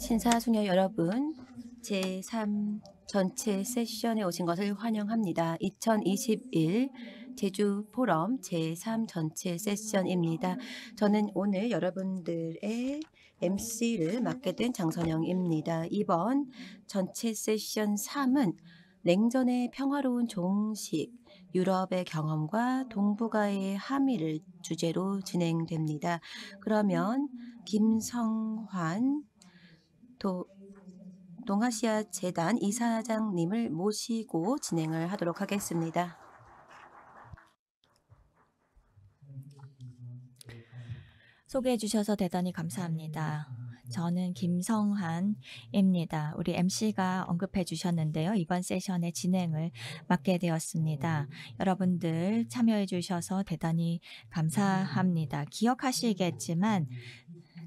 신사수녀 여러분, 제3 전체 세션에 오신 것을 환영합니다. 2021 제주 포럼 제3 전체 세션입니다. 저는 오늘 여러분들의 MC를 맡게 된 장선영입니다. 이번 전체 세션 3은 냉전의 평화로운 종식, 유럽의 경험과 동북아의 함의를 주제로 진행됩니다. 그러면 김성환 도, 동아시아 재단 이사장님을 모시고 진행을 하도록 하겠습니다. 소개해 주셔서 대단히 감사합니다. 저는 김성한입니다. 우리 MC가 언급해 주셨는데요. 이번 세션의 진행을 맡게 되었습니다. 여러분들 참여해 주셔서 대단히 감사합니다. 기억하시겠지만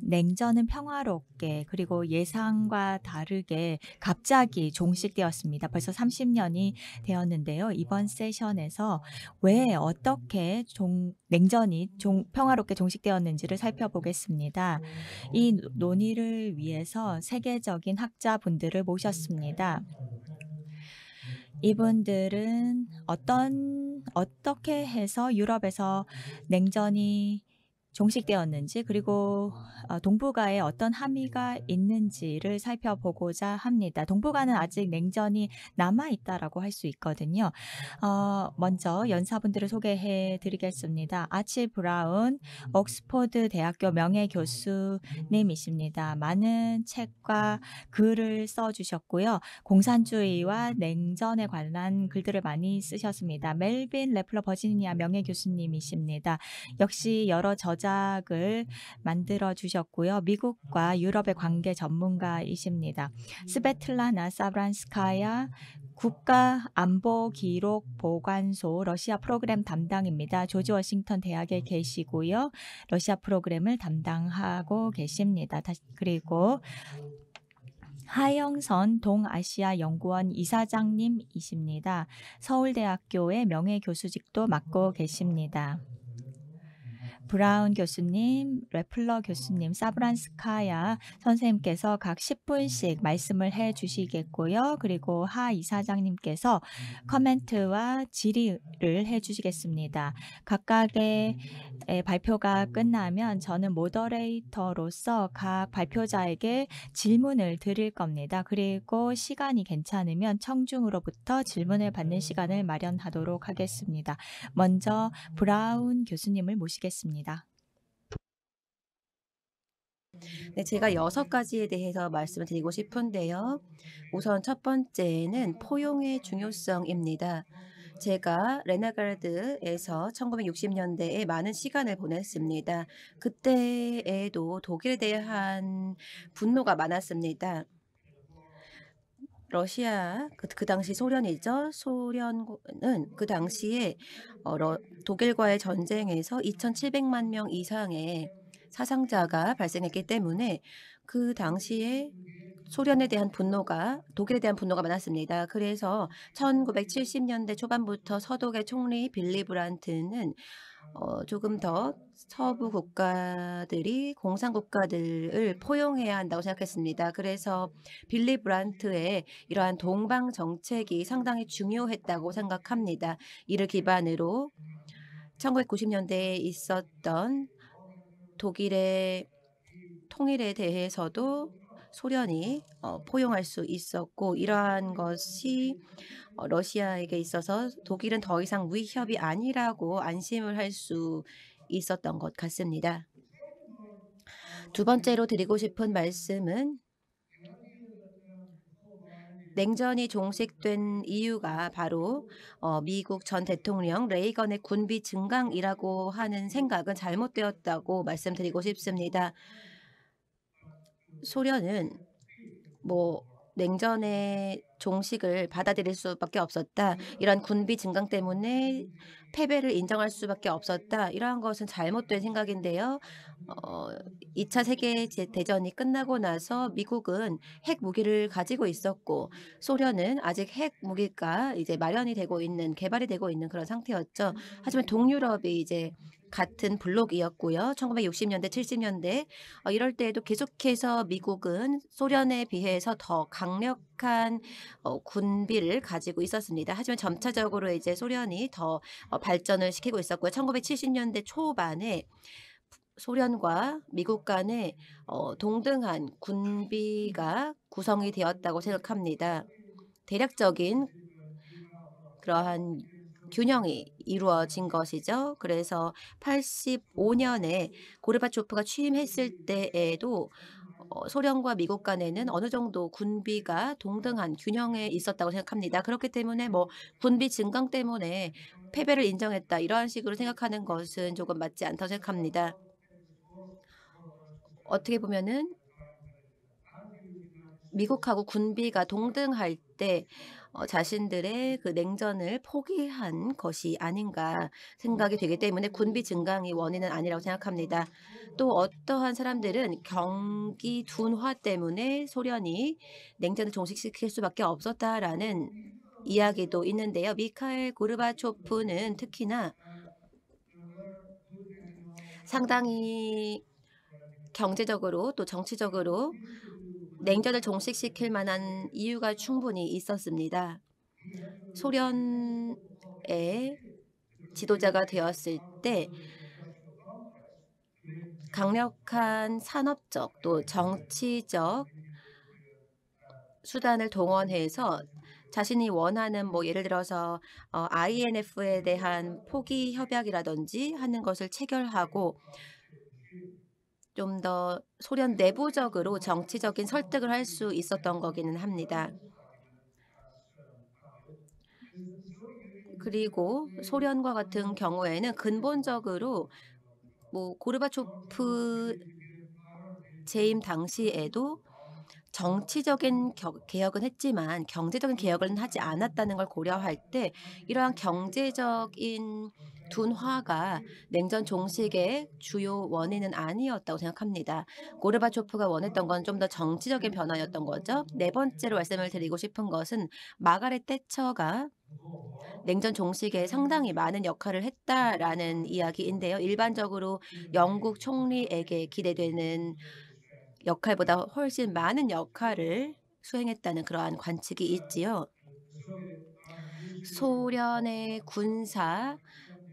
냉전은 평화롭게 그리고 예상과 다르게 갑자기 종식되었습니다. 벌써 30년이 되었는데요. 이번 세션에서 왜 어떻게 종, 냉전이 종, 평화롭게 종식되었는지를 살펴보겠습니다. 이 논의를 위해서 세계적인 학자분들을 모셨습니다. 이분들은 어떤 어떻게 해서 유럽에서 냉전이 종식되었는지 그리고 어, 동북아에 어떤 함의가 있는지를 살펴보고자 합니다. 동북아는 아직 냉전이 남아 있다라고 할 수 있거든요. 어, 먼저 연사분들을 소개해 드리겠습니다. 아치 브라운 옥스퍼드 대학교 명예 교수님이십니다. 많은 책과 글을 써 주셨고요. 공산주의와 냉전에 관한 글들을 많이 쓰셨습니다. 멜빈 레플러 버지니아 명예 교수님이십니다. 역시 여러 저자 저작을 만들어 주셨고요. 미국과 유럽의 관계 전문가이십니다. 스베틀라나 사브란스카야 국가 안보 기록 보관소 러시아 프로그램 담당입니다. 조지 워싱턴 대학에 계시고요. 러시아 프로그램을 담당하고 계십니다. 그리고 하영선 동아시아 연구원 이사장님이십니다. 서울대학교의 명예교수직도 맡고 계십니다. 브라운 교수님, 레플러 교수님, 사브란스카야 선생님께서 각 10분씩 말씀을 해 주시겠고요. 그리고 하 이사장님께서 커멘트와 질의를 해 주시겠습니다. 각각의 발표가 끝나면 저는 모더레이터로서 각 발표자에게 질문을 드릴 겁니다. 그리고 시간이 괜찮으면 청중으로부터 질문을 받는 시간을 마련하도록 하겠습니다. 먼저 브라운 교수님을 모시겠습니다. 있습니다. 네, 제가 여섯 가지에 대해서 말씀을 드리고 싶은데요. 우선 첫 번째는 포용의 중요성입니다. 제가 레나가르드에서 1960년대에 많은 시간을 보냈습니다. 그때에도 독일에 대한 분노가 많았습니다. 러시아 그, 그 당시 소련이죠. 소련은 그 당시에 어, 러, 독일과의 전쟁에서 2,700만 명 이상의 사상자가 발생했기 때문에 그 당시에 소련에 대한 분노가 독일에 대한 분노가 많았습니다. 그래서 1970년대 초반부터 서독의 총리 빌리 브란트는 어, 조금 더 서부 국가들이 공산 국가들을 포용해야 한다고 생각했습니다. 그래서 빌리 브란트의 이러한 동방 정책이 상당히 중요했다고 생각합니다. 이를 기반으로 1990년대에 있었던 독일의 통일에 대해서도 소련이 어, 포용할 수 있었고 이러한 것이 어, 러시아에게 있어서 독일은 더 이상 위협이 아니라고 안심을 할 수 있었던 것 같습니다. 두 번째로 드리고 싶은 말씀은 냉전이 종식된 이유가 바로 어, 미국 전 대통령 레이건의 군비 증강이라고 하는 생각은 잘못되었다고 말씀드리고 싶습니다. 소련은 뭐 냉전의 종식을 받아들일 수밖에 없었다. 이런 군비 증강 때문에 패배를 인정할 수밖에 없었다. 이러한 것은 잘못된 생각인데요. 어, 2차 세계 대전이 끝나고 나서 미국은 핵 무기를 가지고 있었고 소련은 아직 핵 무기가 이제 마련이 되고 있는 개발이 되고 있는 그런 상태였죠. 하지만 동유럽이 이제 같은 블록이었고요. 1960년대, 70년대 어, 이럴 때에도 계속해서 미국은 소련에 비해서 더 강력한 어, 군비를 가지고 있었습니다. 하지만 점차적으로 이제 소련이 더 어, 발전을 시키고 있었고요. 1970년대 초반에 소련과 미국 간의 어, 동등한 군비가 구성이 되었다고 생각합니다. 대략적인 그러한 균형이 이루어진 것이죠. 그래서 85년에 고르바초프가 취임했을 때에도 어, 소련과 미국 간에는 어느 정도 군비가 동등한 균형에 있었다고 생각합니다. 그렇기 때문에 뭐 군비 증강 때문에 패배를 인정했다 이러한 식으로 생각하는 것은 조금 맞지 않다고 생각합니다. 어떻게 보면은 미국하고 군비가 동등할 때 어, 자신들의 그 냉전을 포기한 것이 아닌가 생각이 되기 때문에 군비 음. 증강이 원인은 아니라고 생각합니다. 또 어떠한 사람들은 경기 둔화 때문에 소련이 냉전을 종식시킬 수밖에 없었다라는 이야기도 있는데요. 미카엘 고르바초프는 특히나 상당히 경제적으로 또 정치적으로 냉전을 종식시킬 만한 이유가 충분히 있었습니다. 소련의 지도자가 되었을 때 강력한 산업적 또 정치적 수단을 동원해서 자신이 원하는 뭐 예를 들어서 어, INF에 대한 포기 협약이라든지 하는 것을 체결하고 좀더 소련 내부적으로 정치적인 설득을 할 수 있었던 거기는 합니다. 그리고 소련과 같은 경우에는 근본적으로 뭐 고르바초프 재임 당시에도 정치적인 개혁은 했지만 경제적인 개혁은 하지 않았다는 걸 고려할 때 이러한 경제적인 둔화가 냉전 종식의 주요 원인은 아니었다고 생각합니다. 고르바초프가 원했던 건 좀 더 정치적인 변화였던 거죠. 네 번째로 말씀을 드리고 싶은 것은 마가렛 대처가 냉전 종식에 상당히 많은 역할을 했다라는 이야기인데요. 일반적으로 영국 총리에게 기대되는 역할보다 훨씬 많은 역할을 수행했다는 그러한 관측이 있지요. 소련의 군사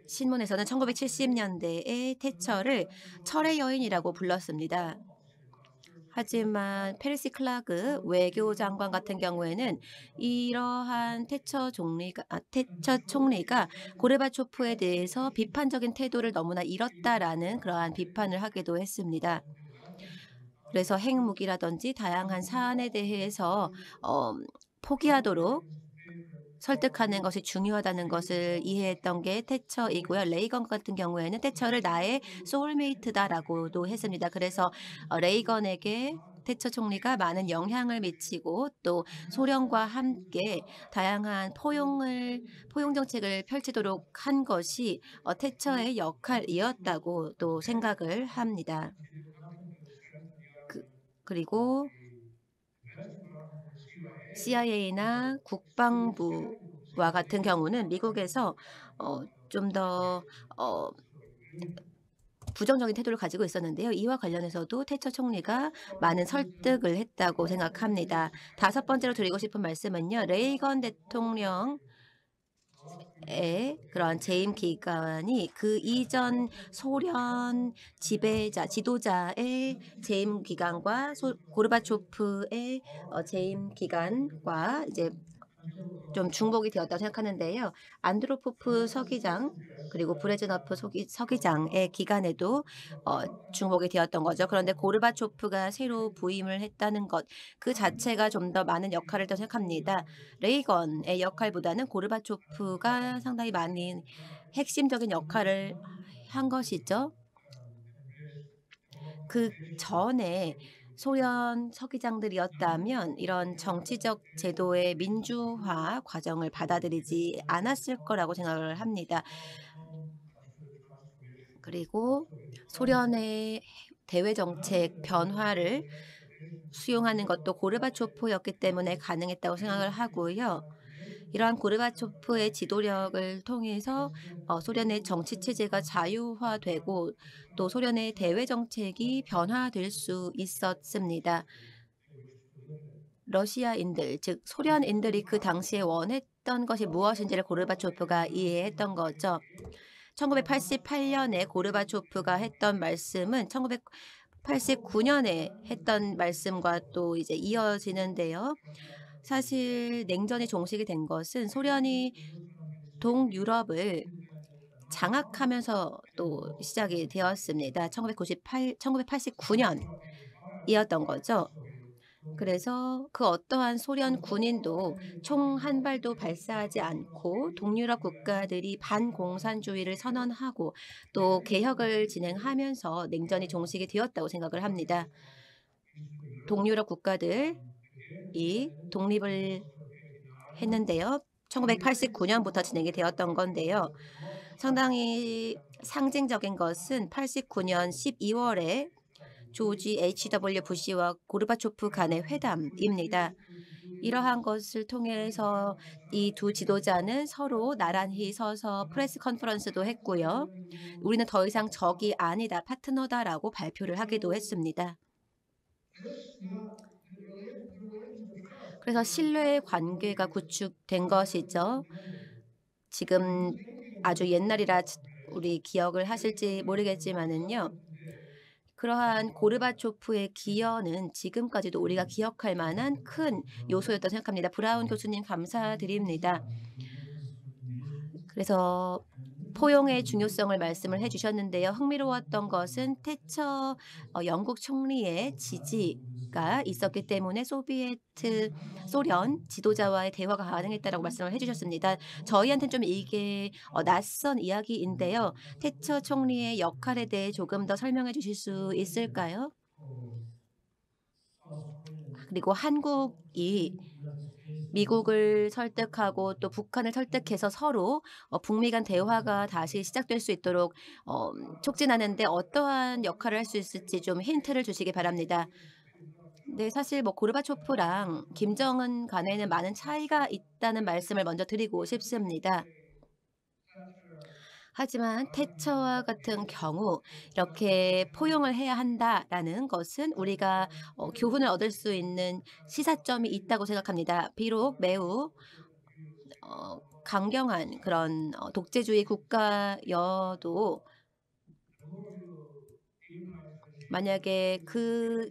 신문에서는 1970년대에 태처를 철의 여인이라고 불렀습니다. 하지만 페르시 클라그 외교장관 같은 경우에는 이러한 태처 아, 총리가 아, 태처 총리가 고레바초프에 대해서 비판적인 태도를 너무나 잃었다라는 그러한 비판을 하기도 했습니다. 그래서 핵무기라든지 다양한 사안에 대해서 어, 포기하도록 설득하는 것이 중요하다는 것을 이해했던 게 태처이고요. 레이건 같은 경우에는 태처를 나의 소울메이트다라고도 했습니다. 그래서 어, 레이건에게 태처 총리가 많은 영향을 미치고 또 소련과 함께 다양한 포용을 포용 정책을 펼치도록 한 것이 어, 태처의 역할이었다고 또 생각을 합니다. 그, 그리고 CIA나 국방부와 같은 경우는 미국에서 어, 좀 더 어, 부정적인 태도를 가지고 있었는데요. 이와 관련해서도 태처 총리가 많은 설득을 했다고 생각합니다. 다섯 번째로 드리고 싶은 말씀은요. 레이건 대통령 에 그런 재임 기관이 그 이전 소련 지배자 지도자의 재임 기관과 고르바초프의 어, 재임 기관과 이제 좀 중복이 되었다고 생각하는데요. 안드로포프 서기장 그리고 브레즈너프 서기, 서기장의 기간에도 어, 중복이 되었던 거죠. 그런데 고르바초프가 새로 부임을 했다는 것 그 자체가 좀 더 많은 역할을 더 생각합니다. 레이건의 역할보다는 고르바초프가 상당히 많은 핵심적인 역할을 한 것이죠. 그 전에 소련 음. 서기장들이었다면 이런 정치적 제도의 민주화 과정을 받아들이지 않았을 거라고 생각을 합니다. 그리고 소련의 대외 정책 변화를 수용하는 것도 고르바초프였기 때문에 가능했다고 생각을 하고요. 이러한 고르바초프의 지도력을 통해서 어, 소련의 정치 체제가 자유화되고 또 소련의 대외 정책이 변화될 수 있었습니다. 러시아인들, 즉 소련인들이 그 당시에 원했던 것이 무엇인지를 고르바초프가 이해했던 거죠. 1988년에 고르바초프가 했던 말씀은 1989년에 했던 말씀과 또 이제 이어지는데요. 사실 냉전이 종식이 된 것은 소련이 동유럽을 장악하면서 또 시작이 되었습니다. 1998, 1989년이었던 거죠. 그래서 그 어떠한 소련 군인도 총 한 발도 발사하지 않고 동유럽 국가들이 반공산주의를 선언하고 또 개혁을 진행하면서 냉전이 종식이 되었다고 생각을 합니다. 동유럽 국가들 이 독립을 했는데요. 1989년부터 진행이 되었던 건데요. 상당히 상징적인 것은 89년 12월에 조지 H.W. 부시와 고르바초프 간의 회담입니다. 이러한 것을 통해서 이 두 지도자는 서로 나란히 서서 프레스 컨퍼런스도 했고요. 우리는 더 이상 적이 아니다, 파트너다라고 발표를 하기도 했습니다. 그래서 신뢰의 관계가 구축된 것이죠. 지금 아주 옛날이라 우리 기억을 하실지 모르겠지만은요. 그러한 고르바초프의 기여는 지금까지도 우리가 기억할 만한 큰 요소였다고 생각합니다. 브라운 교수님 감사드립니다. 그래서 포용의 중요성을 말씀을 해주셨는데요. 흥미로웠던 것은 태처 어, 영국 총리의 지지 가 있었기 때문에 소비에트 소련 지도자와의 대화가 가능했다라고 음. 말씀을 해주셨습니다. 저희한테는 좀 이게 어, 낯선 이야기인데요. 태처 총리의 역할에 대해 조금 더 설명해 주실 수 있을까요? 아, 그리고 한국이 미국을 설득하고 또 북한을 설득해서 서로 어, 북미 간 대화가 다시 시작될 수 있도록 어, 촉진하는데 어떠한 역할을 할 수 있을지 좀 힌트를 주시기 바랍니다. 네, 사실 뭐 고르바초프랑 김정은 간에는 많은 차이가 있다는 말씀을 먼저 드리고 싶습니다. 하지만 태처와 같은 경우 이렇게 포용을 해야 한다라는 것은 우리가 어, 교훈을 얻을 수 있는 시사점이 있다고 생각합니다. 비록 매우 어, 강경한 그런 어, 독재주의 국가여도 만약에 그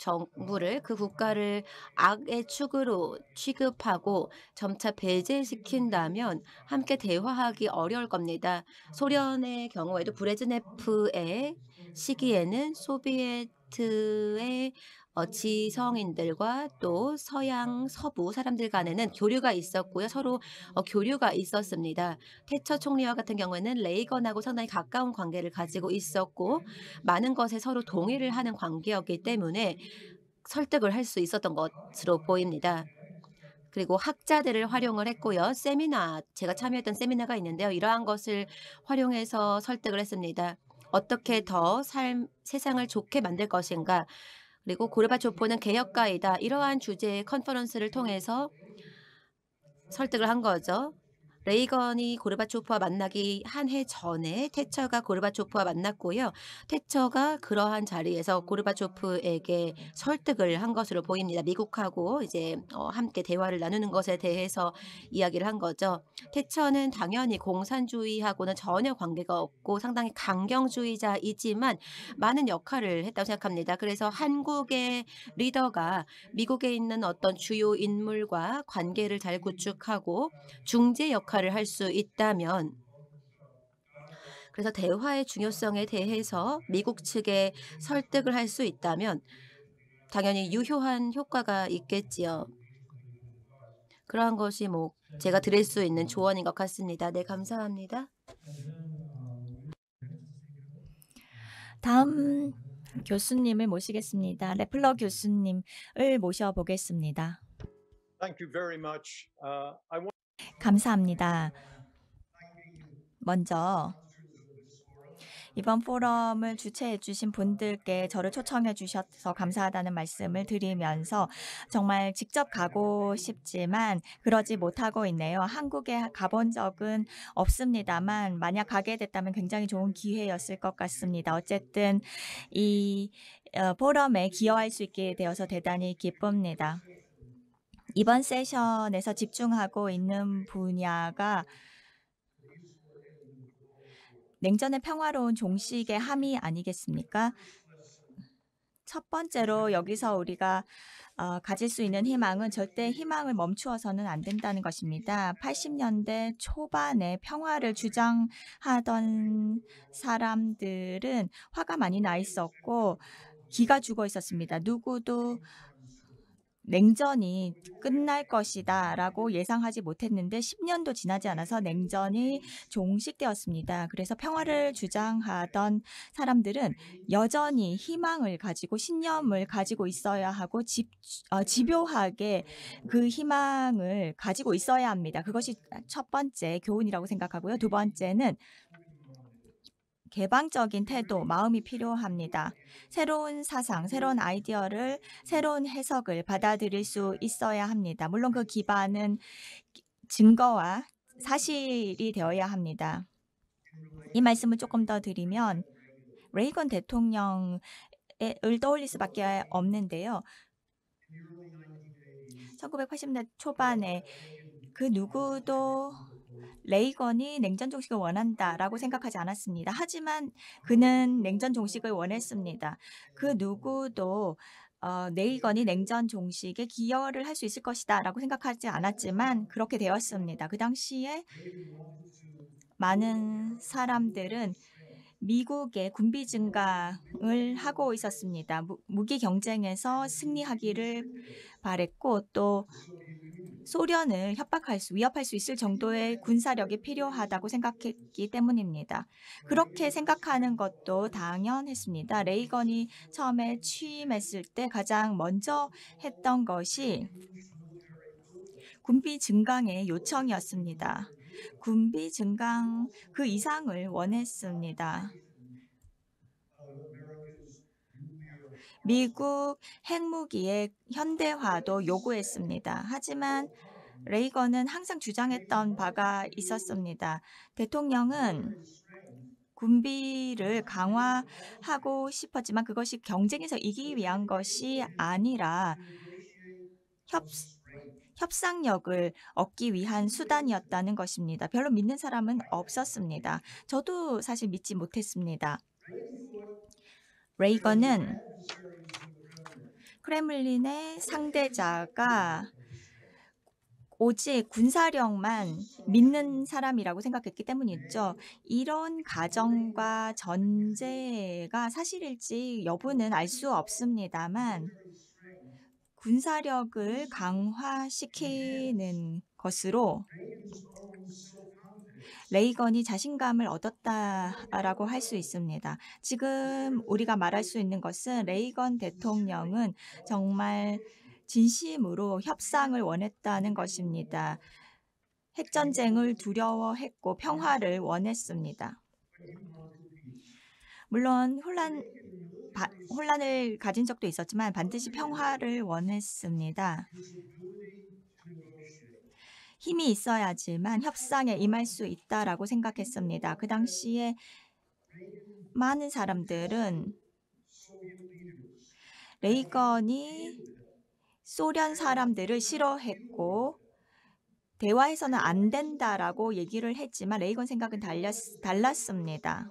정부를 음. 그 국가를 악의 축으로 취급하고 점차 배제시킨다면 함께 대화하기 어려울 겁니다. 소련의 경우에도 브레즈네프의 시기에는 소비에트의 어, 지성인들과 또 서양, 서부 사람들 간에는 교류가 있었고요. 서로 어, 교류가 있었습니다. 태처 총리와 같은 경우에는 레이건하고 상당히 가까운 관계를 가지고 있었고 많은 것에 서로 동의를 하는 관계였기 때문에 설득을 할 수 있었던 것으로 보입니다. 그리고 학자들을 활용을 했고요. 세미나, 제가 참여했던 세미나가 있는데요. 이러한 것을 활용해서 설득을 했습니다. 어떻게 더 삶, 세상을 좋게 만들 것인가 그리고 고르바초프는 개혁가이다. 이러한 주제의 컨퍼런스를 통해서 설득을 한 거죠. 레이건이 고르바초프와 만나기 한 해 전에 태처가 고르바초프와 만났고요. 태처가 그러한 자리에서 고르바초프에게 설득을 한 것으로 보입니다. 미국하고 이제 어, 함께 대화를 나누는 것에 대해서 이야기를 한 거죠. 태처는 당연히 공산주의하고는 전혀 관계가 없고 상당히 강경주의자이지만 많은 역할을 했다고 생각합니다. 그래서 한국의 리더가 미국에 있는 어떤 주요 인물과 관계를 잘 구축하고 중재 역할 역할을 할수 있다면 그래서 대화의 중요성에 대해서 미국 측에 설득을 할 수 있다면 당연히 유효한 효과가 있겠지요. 그러한 것이 뭐 제가 드릴 수 있는 조언인 것 같습니다. 네, 감사합니다. 다음 교수님을 모시겠습니다. 레플러 교수님을 모셔보겠습니다. Thank you very much. Uh, I want 감사합니다. 먼저 이번 포럼을 주최해 주신 분들께 저를 초청해 주셔서 감사하다는 말씀을 드리면서 정말 직접 가고 싶지만 그러지 못하고 있네요. 한국에 가본 적은 없습니다만 만약 가게 됐다면 굉장히 좋은 기회였을 것 같습니다. 어쨌든 이 어, 포럼에 기여할 수 있게 되어서 대단히 기쁩니다. 이번 세션에서 집중하고 있는 분야가 냉전의 평화로운 종식의 함이 아니겠습니까? 첫 번째로 여기서 우리가 어, 가질 수 있는 희망은 절대 희망을 멈추어서는 안 된다는 것입니다. 80년대 초반에 평화를 주장하던 사람들은 화가 많이 나 있었고 기가 죽어 있었습니다. 누구도 냉전이 끝날 것이다 라고 예상하지 못했는데 10년도 지나지 않아서 냉전이 종식되었습니다. 그래서 평화를 주장하던 사람들은 여전히 희망을 가지고 신념을 가지고 있어야 하고 집, 어, 집요하게 그 희망을 가지고 있어야 합니다. 그것이 첫 번째 교훈이라고 생각하고요. 두 번째는 개방적인 태도, 마음이 필요합니다. 새로운 사상, 새로운 아이디어를, 새로운 해석을 받아들일 수 있어야 합니다. 물론 그 기반은 증거와 사실이 되어야 합니다. 이 말씀을 조금 더 드리면 레이건 대통령을 떠올릴 수밖에 없는데요. 1980년 초반에 그 누구도 레이건이 냉전 종식을 원한다라고 생각하지 않았습니다. 하지만 그는 아. 냉전 종식을 원했습니다. 그 누구도 어, 레이건이 냉전 종식에 기여를 할 수 있을 것이다라고 생각하지 않았지만 그렇게 되었습니다. 그 당시에 많은 사람들은 미국의 군비 증강을 하고 있었습니다. 무기 경쟁에서 승리하기를 바랬고 또 소련을 협박할 수, 위협할 수 있을 정도의 군사력이 필요하다고 생각했기 때문입니다. 그렇게 생각하는 것도 당연했습니다. 레이건이 처음에 취임했을 때 가장 먼저 했던 것이 군비 증강의 요청이었습니다. 군비 증강 그 이상을 원했습니다. 미국 핵무기의 현대화도 요구했습니다. 하지만 레이건은 항상 주장했던 바가 있었습니다. 대통령은 군비를 강화하고 싶었지만 그것이 경쟁에서 이기기 위한 것이 아니라 협, 협상력을 얻기 위한 수단이었다는 것입니다. 별로 믿는 사람은 없었습니다. 저도 사실 믿지 못했습니다. 레이건은 크렘린의 상대자가 오직 군사력만 믿는 사람이라고 생각했기 때문이죠. 이런 가정과 전제가 사실일지 여부는 알 수 없습니다만 군사력을 강화시키는 것으로 레이건이 자신감을 얻었다라고 할 수 있습니다. 지금 우리가 말할 수 있는 것은 레이건 대통령은 정말 진심으로 협상을 원했다는 것입니다. 핵전쟁을 두려워했고 평화를 원했습니다. 물론 혼란, 바, 혼란을 가진 적도 있었지만 반드시 평화를 원했습니다. 힘이 있어야지만 협상에 임할 수 있다라고 생각했습니다. 그 당시에 많은 사람들은 레이건이 소련 사람들을 싫어했고 대화해서는 안 된다라고 얘기를 했지만 레이건 생각은 달렸, 달랐습니다.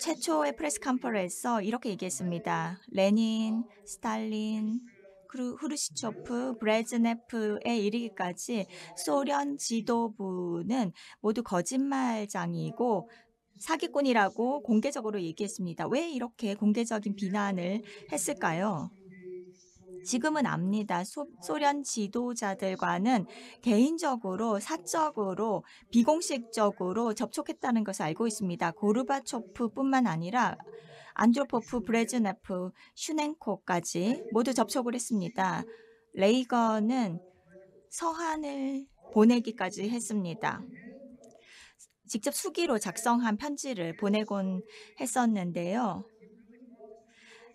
최초의 프레스 컨퍼런스에서 이렇게 얘기했습니다. 레닌, 스탈린, 후르시초프, 브레즈네프에 이르기까지 소련 지도부는 모두 거짓말장이고 사기꾼이라고 공개적으로 얘기했습니다. 왜 이렇게 공개적인 비난을 했을까요? 지금은 압니다. 소, 련 지도자들과는 개인적으로 사적으로 비공식적으로 접촉했다는 것을 알고 있습니다. 고르바초프뿐만 아니라 안드로포프, 브레즈네프, 슈넨코까지 모두 접촉을 했습니다. 레이건은 서한을 보내기까지 했습니다. 직접 수기로 작성한 편지를 보내곤 했었는데요.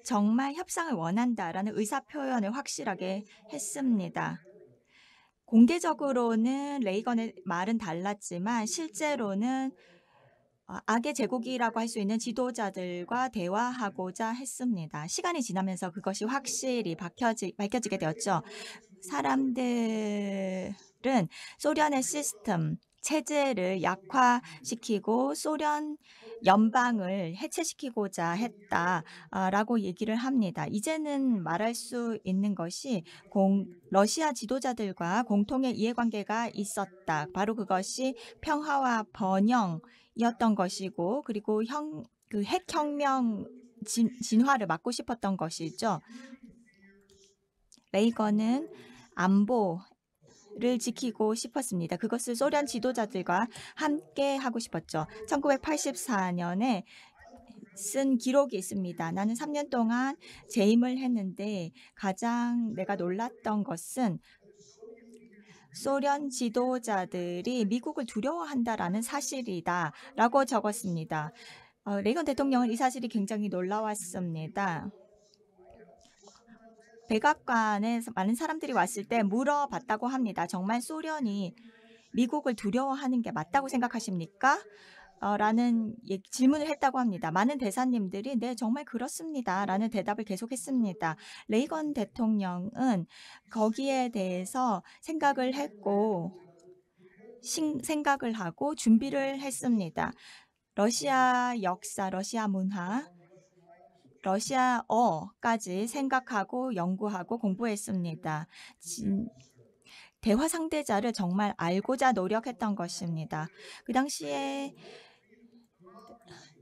정말 협상을 원한다라는 의사 표현을 확실하게 했습니다. 공개적으로는 레이건의 말은 달랐지만 실제로는 어, 악의 제국이라고 할 수 있는 지도자들과 대화하고자 했습니다. 시간이 지나면서 그것이 확실히 밝혀지, 밝혀지게 되었죠. 사람들은 소련의 시스템, 체제를 약화시키고 소련 연방을 해체시키고자 했다라고 얘기를 합니다. 이제는 말할 수 있는 것이 공, 러시아 지도자들과 공통의 이해관계가 있었다. 바로 그것이 평화와 번영 이었던 것이고 그리고 형, 그 핵혁명 진, 진화를 막고 싶었던 것이죠. 레이건은 안보를 지키고 싶었습니다. 그것을 소련 지도자들과 함께 하고 싶었죠. 1984년에 쓴 기록이 있습니다. 나는 3년 동안 재임을 했는데 가장 내가 놀랐던 것은 소련 지도자들이 미국을 두려워한다라는 사실이다 라고 적었습니다. 어, 레이건 대통령은 이 사실이 굉장히 놀라웠습니다. 백악관에 많은 사람들이 왔을 때 물어봤다고 합니다. 정말 소련이 미국을 두려워하는 게 맞다고 생각하십니까? 어, 라는 질문을 했다고 합니다. 많은 대사님들이 네 정말 그렇습니다. 라는 대답을 계속했습니다. 레이건 대통령은 거기에 대해서 생각을 했고 생각을 하고 준비를 했습니다. 러시아 역사, 러시아 문화, 러시아어까지 생각하고 연구하고 공부했습니다. 대화 상대자를 정말 알고자 노력했던 것입니다. 그 당시에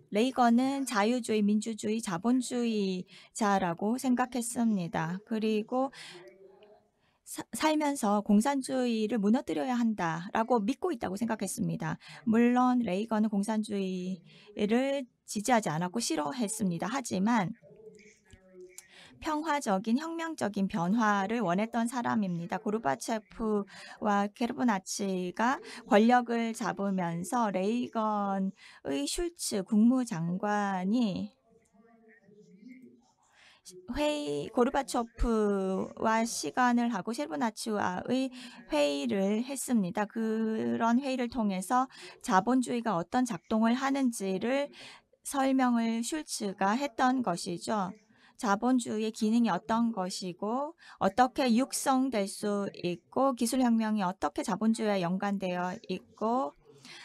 레이건은 자유주의, 민주주의, 자본주의자라고 생각했습니다. 그리고 살면서 공산주의를 무너뜨려야 한다라고 믿고 있다고 생각했습니다. 물론 레이건은 공산주의를 지지하지 않았고 싫어했습니다. 하지만 평화적인 혁명적인 변화를 원했던 사람입니다. 고르바체프와 케르보나치가 권력을 잡으면서 레이건의 슐츠 국무장관이 회의 고르바초프와 시간을 하고 셰르보나치와의 회의를 했습니다. 그런 회의를 통해서 자본주의가 어떤 작동을 하는지를 설명을 슐츠가 했던 것이죠. 자본주의의 기능이 어떤 것이고 어떻게 육성될 수 있고 기술혁명이 어떻게 자본주의와 연관되어 있고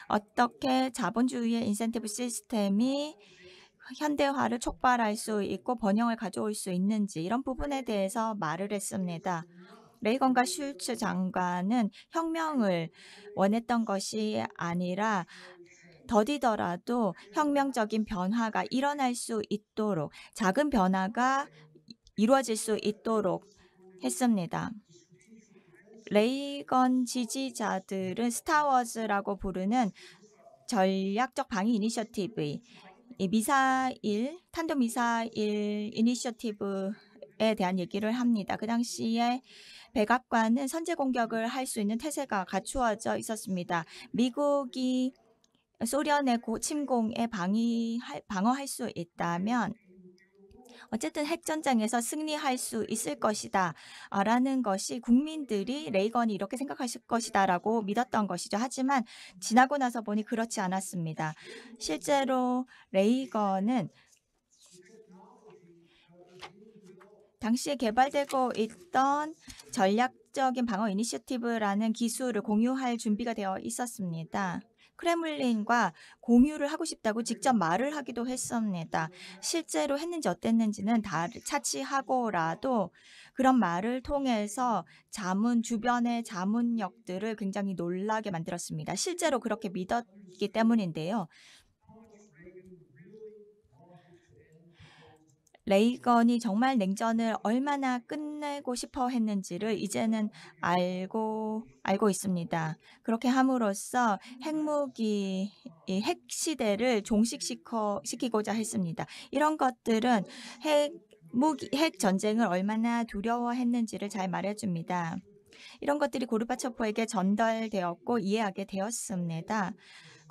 어떻게 자본주의의 인센티브 시스템이 현대화를 촉발할 수 있고 번영을 가져올 수 있는지 이런 부분에 대해서 말을 했습니다. 레이건과 슐츠 장관은 혁명을 원했던 것이 아니라 더디더라도 혁명적인 변화가 일어날 수 있도록 작은 변화가 이루어질 수 있도록 했습니다. 레이건 지지자들은 스타워즈라고 부르는 전략적 방위 이니셔티브, 미사일, 탄도미사일 이니셔티브에 대한 얘기를 합니다. 그 당시에 백악관은 선제 공격을 할 수 있는 태세가 갖추어져 있었습니다. 미국이 소련의 고, 침공에 방위할, 방어할 수 있다면 어쨌든 핵전장에서 승리할 수 있을 것이다 아, 라는 것이 국민들이 레이건이 이렇게 생각하실 것이다 라고 믿었던 것이죠. 하지만 지나고 나서 보니 그렇지 않았습니다. 실제로 레이건은 당시에 개발되고 있던 전략적인 방어 이니셔티브라는 기술을 공유할 준비가 되어 있었습니다. 크렘린과 공유를 하고 싶다고 직접 음. 말을 하기도 했습니다. 실제로 했는지 어땠는지는 다 차치하고라도 그런 말을 통해서 자문 주변의 자문역들을 굉장히 놀라게 만들었습니다. 실제로 그렇게 믿었기 때문인데요. 레이건이 정말 냉전을 얼마나 끝내고 싶어 했는지를 이제는 알고 알고 있습니다. 그렇게 함으로써 핵무기 핵 시대를 종식시키고자 했습니다. 이런 것들은 핵 무기 핵 전쟁을 얼마나 두려워했는지를 잘 말해줍니다. 이런 것들이 고르바초프에게 전달되었고 이해하게 되었습니다.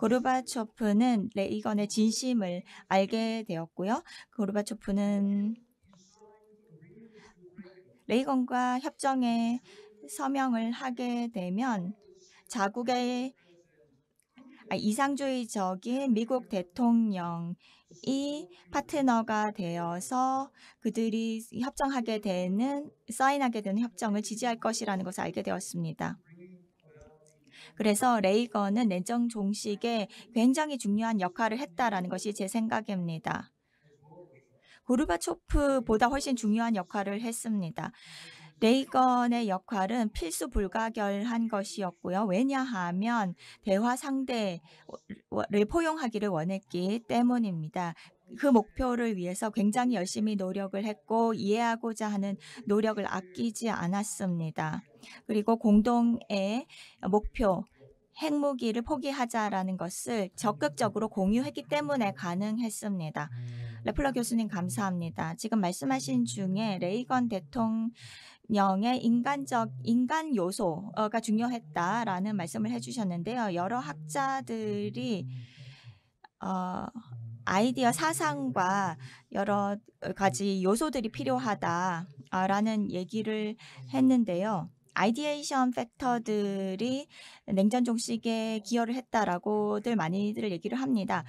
고르바초프는 레이건의 네, 진심을 알게 되었고요. 고르바초프는 레이건과 협정에 서명을 하게 되면 자국의 아, 이상주의적인 미국 대통령이 파트너가 되어서 그들이 협정하게 되는 사인하게 되는 협정을 지지할 것이라는 것을 알게 되었습니다. 그래서 레이건은 내정 종식에 굉장히 중요한 역할을 했다라는 것이 제 생각입니다. 고르바초프보다 훨씬 중요한 역할을 했습니다. 레이건의 역할은 필수 불가결한 것이었고요. 왜냐하면 대화 상대를 포용하기를 원했기 때문입니다. 그 목표를 위해서 굉장히 열심히 노력을 했고 이해하고자 하는 노력을 아끼지 않았습니다. 그리고 공동의 목표, 핵무기를 포기하자라는 것을 적극적으로 공유했기 때문에 가능했습니다. 음. 레플러 교수님 감사합니다. 지금 말씀하신 중에 레이건 대통령의 인간적 인간 요소가 중요했다라는 말씀을 해주셨는데요. 여러 학자들이 어, 아이디어 사상과 여러 가지 요소들이 필요하다라는 얘기를 했는데요. 아이디에이션 팩터들이 냉전 종식에 기여를 했다라고들 많이들 얘기를 합니다.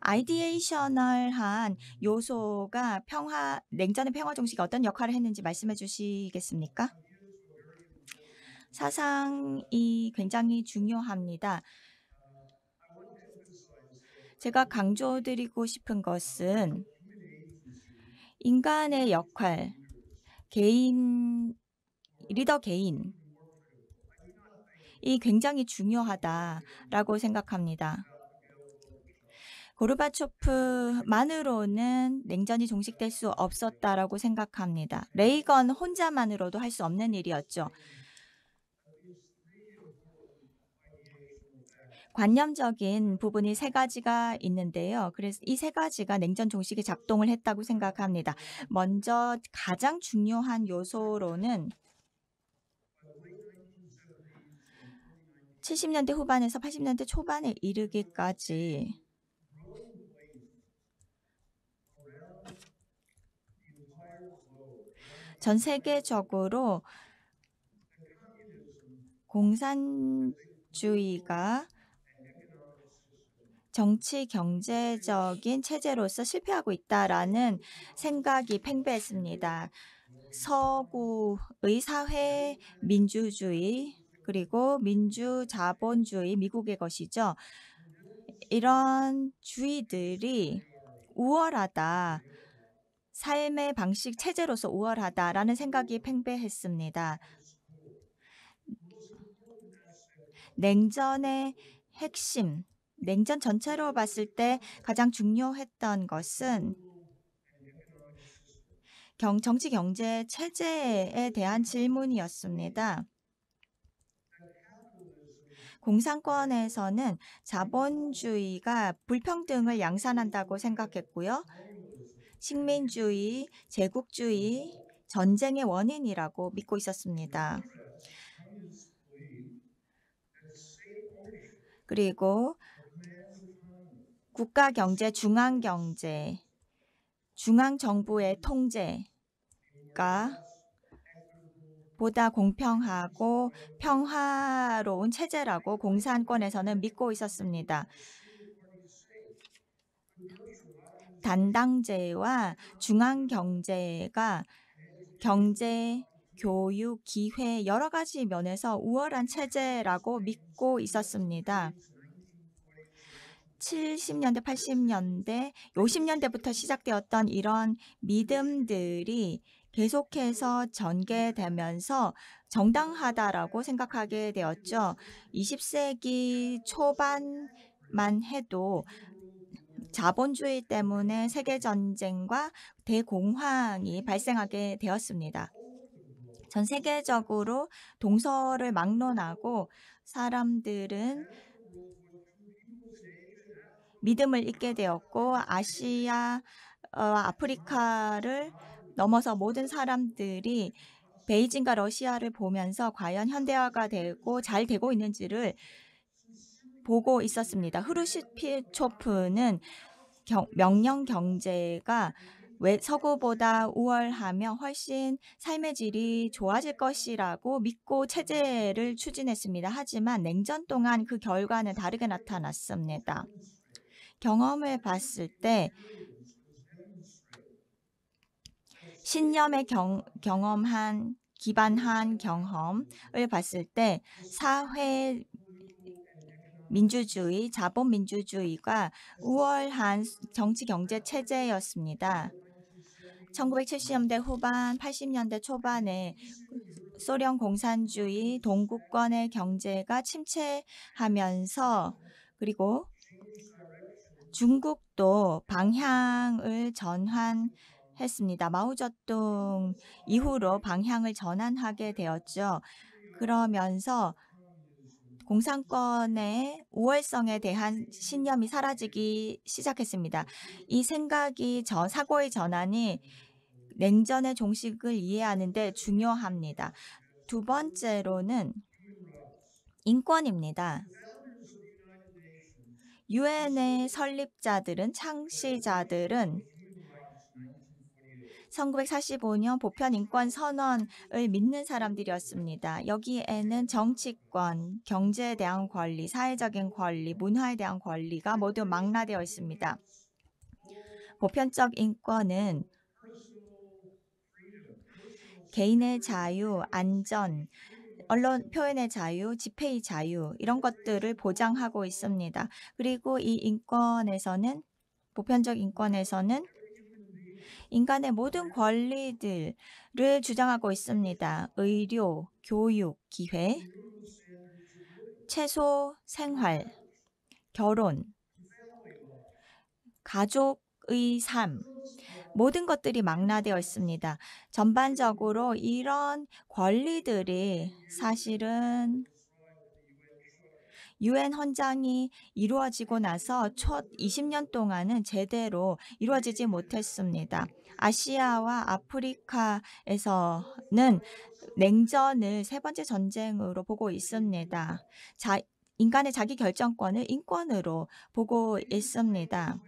아이디에이션을한 요소가 평화 냉전의 평화 종식에 어떤 역할을 했는지 말씀해 주시겠습니까? 사상이 굉장히 중요합니다. 제가 강조드리고 싶은 것은 인간의 역할, 개인, 리더 개인, 이 굉장히 중요하다라고 생각합니다. 고르바초프만으로는 냉전이 종식될 수 없었다라고 생각합니다. 레이건 혼자만으로도 할 수 없는 일이었죠. 관념적인 부분이 세 가지가 있는데요. 그래서 이 세 가지가 냉전 종식에 작동을 했다고 생각합니다. 먼저 가장 중요한 요소로는 70년대 후반에서 80년대 초반에 이르기까지 전 세계적으로 공산주의가 정치 경제적인 체제로서 실패하고 있다라는 생각이 팽배했습니다. 서구의 사회 민주주의 그리고 민주 자본주의 미국의 것이죠. 이런 주의들이 우월하다. 삶의 방식 체제로서 우월하다라는 생각이 팽배했습니다. 냉전의 핵심 냉전 전체로 봤을 때 가장 중요했던 것은 경, 정치 경제 체제에 대한 질문이었습니다. 공산권에서는 자본주의가 불평등을 양산한다고 생각했고요. 식민주의, 제국주의, 전쟁의 원인이라고 믿고 있었습니다. 그리고 국가 경제, 중앙 경제, 중앙 정부의 통제가 보다 공평하고 평화로운 체제라고 공산권에서는 믿고 있었습니다. 단당제와 중앙 경제가 경제, 교육, 기회 여러 가지 면에서 우월한 체제라고 믿고 있었습니다. 70년대, 80년대, 50년대부터 시작되었던 이런 믿음들이 계속해서 전개되면서 정당하다라고 생각하게 되었죠. 20세기 초반만 해도 자본주의 때문에 세계전쟁과 대공황이 발생하게 되었습니다. 전 세계적으로 동서를 막론하고 사람들은 믿음을 잃게 되었고 아시아, 어, 아프리카를 넘어서 모든 사람들이 베이징과 러시아를 보면서 과연 현대화가 되고 잘 되고 있는지를 보고 있었습니다. 후루시피초프는 명령 경제가 왜 서구보다 우월하며 훨씬 삶의 질이 좋아질 것이라고 믿고 체제를 추진했습니다. 하지만 냉전 동안 그 결과는 다르게 나타났습니다. 경험을 봤을 때 신념에 경, 경험한 기반한 경험을 봤을 때 사회 민주주의, 자본민주주의가 우월한 정치 경제 체제였습니다. 1970년대 후반, 80년대 초반에 소련 공산주의 동구권의 경제가 침체하면서 그리고 중국도 방향을 전환했습니다. 마오쩌둥 이후로 방향을 전환하게 되었죠. 그러면서 공산권의 우월성에 대한 신념이 사라지기 시작했습니다. 이 생각이 저 사고의 전환이 냉전의 종식을 이해하는데 중요합니다. 두 번째로는 인권입니다. 유엔의 설립자들은 창시자들은 1945년 보편인권선언을 믿는 사람들이었습니다. 여기에는 정치권, 경제에 대한 권리, 사회적인 권리, 문화에 대한 권리가 모두 망라되어 있습니다. 보편적 인권은 개인의 자유, 안전, 언론 표현의 자유, 집회의 자유 이런 것들을 보장하고 있습니다. 그리고 이 인권에서는 보편적 인권에서는 인간의 모든 권리들을 주장하고 있습니다. 의료, 교육, 기회, 채소, 생활, 결혼, 가족의 삶, 모든 것들이 망라되어 있습니다. 전반적으로 이런 권리들이 사실은 유엔 헌장이 이루어지고 나서 첫 20년 동안은 제대로 이루어지지 못했습니다. 아시아와 아프리카에서는 냉전을 세 번째 전쟁으로 보고 있습니다. 자, 인간의 자기 결정권을 인권으로 보고 있습니다.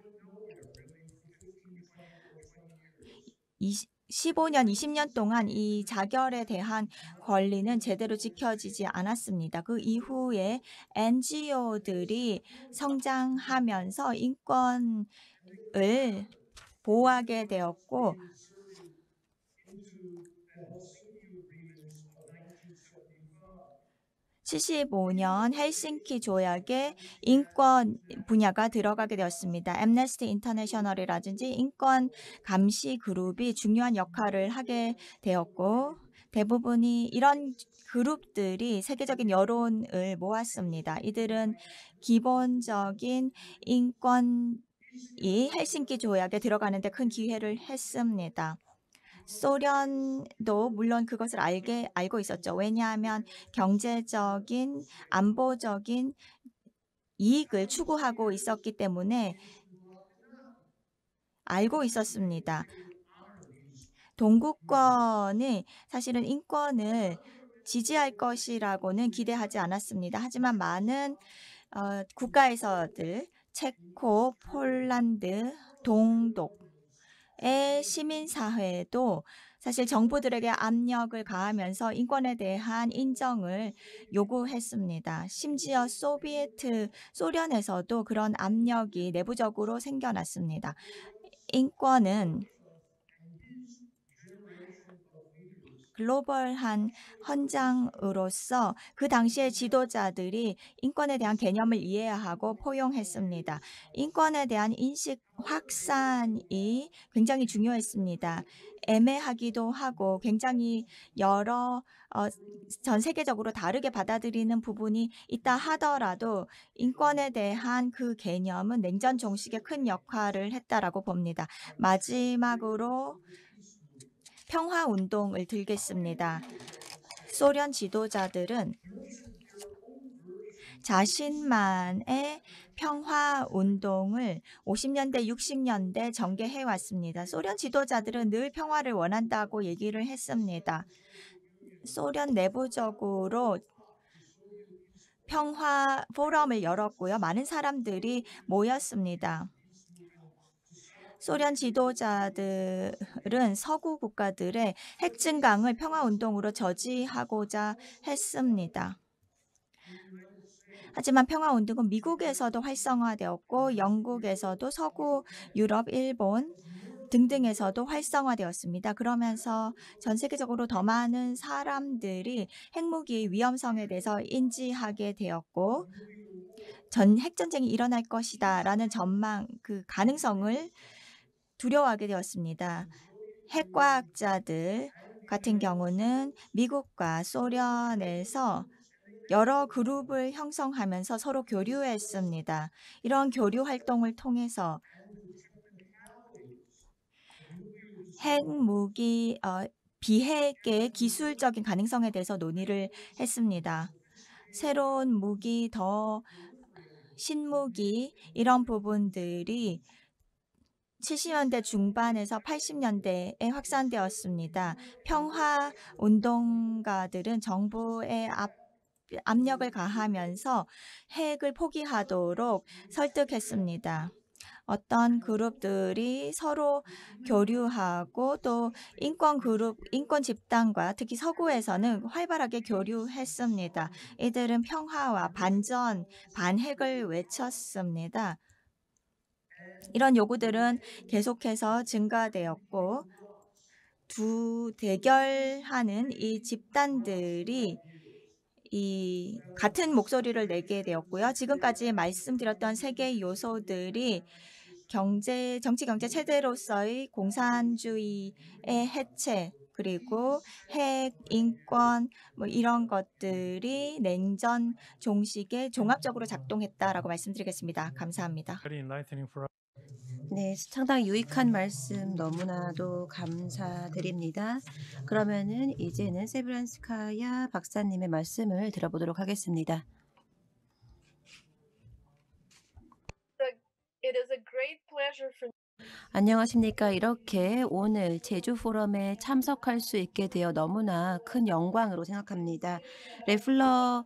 20, 15년, 20년 동안 이 자결에 대한 권리는 제대로 지켜지지 않았습니다. 그 이후에 NGO들이 성장하면서 인권을 보호하게 되었고 75년 헬싱키 조약에 인권 분야가 들어가게 되었습니다. 엠네스티 인터내셔널이라든지 인권 감시 그룹이 중요한 역할을 하게 되었고 대부분이 이런 그룹들이 세계적인 여론을 모았습니다. 이들은 기본적인 인권 이 헬싱키 조약에 들어가는데 큰 기회를 했습니다. 소련도 물론 그것을 알게 알고 있었죠. 왜냐하면 경제적인 안보적인 이익을 추구하고 있었기 때문에 알고 있었습니다. 동구권이 사실은 인권을 지지할 것이라고는 기대하지 않았습니다. 하지만 많은 어, 국가에서들 체코, 폴란드, 동독 의 시민사회도 에 사실 정부들에게 압력을 가하면서 인권에 대한 인정을 요구했습니다. 심지어 소비에트 소련에서도 그런 압력이 내부적으로 생겨났습니다. 인권은 글로벌한 헌장으로서 그 당시의 지도자들이 인권에 대한 개념을 이해 하고 포용했습니다. 인권에 대한 인식 확산이 굉장히 중요했습니다. 애매하기도 하고 굉장히 여러 어, 전 세계적으로 다르게 받아들이는 부분이 있다 하더라도 인권에 대한 그 개념은 냉전 종식에 큰 역할을 했다라고 봅니다. 마지막으로 평화운동을 들겠습니다. 소련 지도자들은 자신만의 평화운동을 50년대, 60년대 전개해 왔습니다. 소련 지도자들은 늘 평화를 원한다고 얘기를 했습니다. 소련 내부적으로 평화 포럼을 열었고요. 많은 사람들이 모였습니다. 소련 지도자들은 서구 국가들의 핵 증강을 평화운동으로 저지하고자 했습니다. 하지만 평화운동은 미국에서도 활성화되었고 영국에서도 서구 유럽, 일본 등등에서도 활성화되었습니다. 그러면서 전 세계적으로 더 많은 사람들이 핵무기의 위험성에 대해서 인지하게 되었고 전 핵전쟁이 일어날 것이다 라는 전망, 그 가능성을 두려워하게 되었습니다. 핵과학자들 같은 경우는 미국과 소련에서 여러 그룹을 형성하면서 서로 교류했습니다. 이런 교류 활동을 통해서 핵무기 어, 비핵의 기술적인 가능성에 대해서 논의를 했습니다. 새로운 무기, 더 신무기 이런 부분들이 70년대 중반에서 80년대에 확산되었습니다. 평화 운동가들은 정부의 앞 압력을 가하면서 핵을 포기하도록 설득했습니다. 어떤 그룹들이 서로 교류하고 또 인권 그룹, 인권 집단과 특히 서구에서는 활발하게 교류했습니다. 이들은 평화와 반전, 반핵을 외쳤습니다. 이런 요구들은 계속해서 증가되었고 두 대결하는 이 집단들이 이 같은 목소리를 내게 되었고요. 지금까지 말씀드렸던 세 개의 요소들이 경제 정치 경제 체제로서의 공산주의의 해체 그리고 핵 인권 뭐 이런 것들이 냉전 종식에 종합적으로 작동했다라고 말씀드리겠습니다. 감사합니다. 네, 상당히 유익한 말씀 너무나도 감사드립니다. 그러면은 이제는 세브란스카야 박사님의 말씀을 들어보도록 하겠습니다. 안녕하십니까. 이렇게 오늘 제주 포럼에 참석할 수 있게 되어 너무나 큰 영광으로 생각합니다. 레플러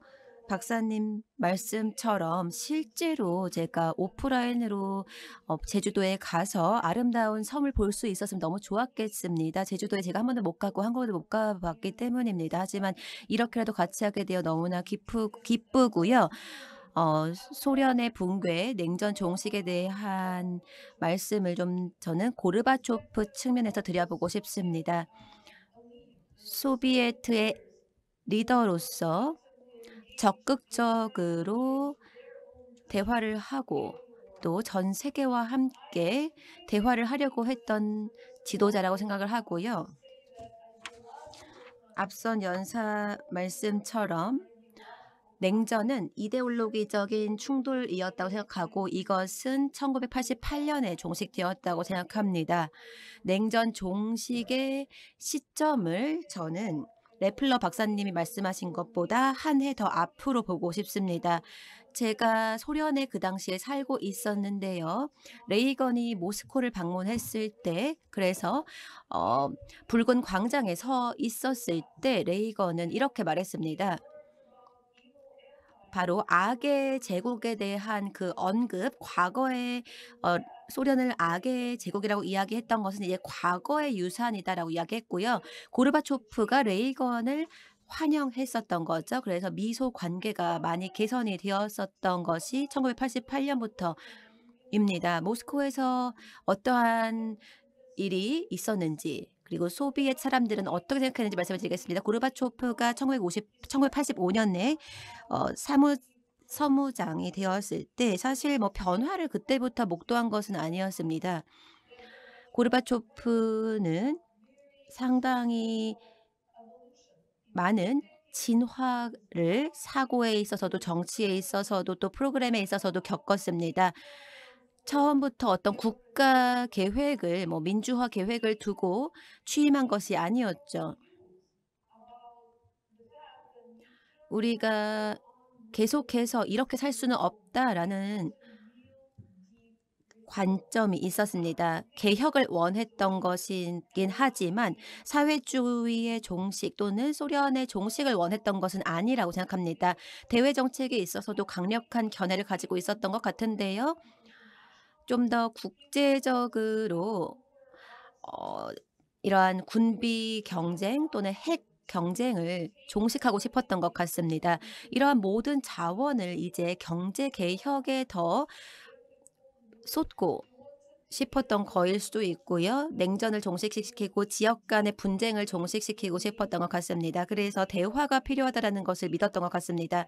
박사님 말씀처럼 실제로 제가 오프라인으로 어, 제주도에 가서 아름다운 섬을 볼 수 있었으면 너무 좋았겠습니다. 제주도에 제가 한 번도 못 가고 한국도못 가봤기 때문입니다. 하지만 이렇게라도 같이 하게 되어 너무나 기쁘, 기쁘고요. 어, 소련의 붕괴, 냉전 종식에 대한 말씀을 좀 저는 고르바초프 측면에서 드려보고 싶습니다. 소비에트의 리더로서 적극적으로 대화를 하고 또 전 세계와 함께 대화를 하려고 했던 지도자라고 생각을 하고요. 앞선 연사 말씀처럼 냉전은 이데올로기적인 충돌이었다고 생각하고 이것은 1988년에 종식되었다고 생각합니다. 냉전 종식의 시점을 저는 레플러 박사님이 말씀하신 것보다 한 해 더 앞으로 보고 싶습니다. 제가 소련에 그 당시에 살고 있었는데요. 레이건이 모스코를 방문했을 때, 그래서 어, 붉은 광장에 서 있었을 때 레이건은 이렇게 말했습니다. 바로 악의 제국에 대한 그 언급, 과거의 어, 소련을 악의 제국이라고 이야기했던 것은 이제 과거의 유산이다라고 이야기했고요. 고르바초프가 레이건을 환영했었던 거죠. 그래서 미소 관계가 많이 개선이 되었었던 것이 1988년부터 입니다. 모스크바에서 어떠한 일이 있었는지 그리고 소비엣 사람들은 어떻게 생각했는지 말씀을 드리겠습니다. 고르바초프가 1950, 1985년에 어, 사무 서무장이 되었을 때 사실 뭐 변화를 그때부터 목도한 것은 아니었습니다. 고르바초프는 상당히 많은 진화를 사고에 있어서도 정치에 있어서도 또 프로그램에 있어서도 겪었습니다. 처음부터 어떤 국가 계획을 뭐 민주화 계획을 두고 취임한 것이 아니었죠. 우리가 계속해서 이렇게 살 수는 없다라는 관점이 있었습니다. 개혁을 원했던 것이긴 하지만 사회주의의 종식 또는 소련의 종식을 원했던 것은 아니라고 생각합니다. 대외 정책에 있어서도 강력한 견해를 가지고 있었던 것 같은데요. 좀 더 국제적으로 어, 이러한 군비 경쟁 또는 핵 경쟁을 종식하고 싶었던 것 같습니다. 이러한 모든 자원을 이제 경제 개혁에 더 쏟고 싶었던 거일 수도 있고요. 냉전을 종식시키고 지역 간의 분쟁을 종식시키고 싶었던 것 같습니다. 그래서 대화가 필요하다는 것을 믿었던 것 같습니다.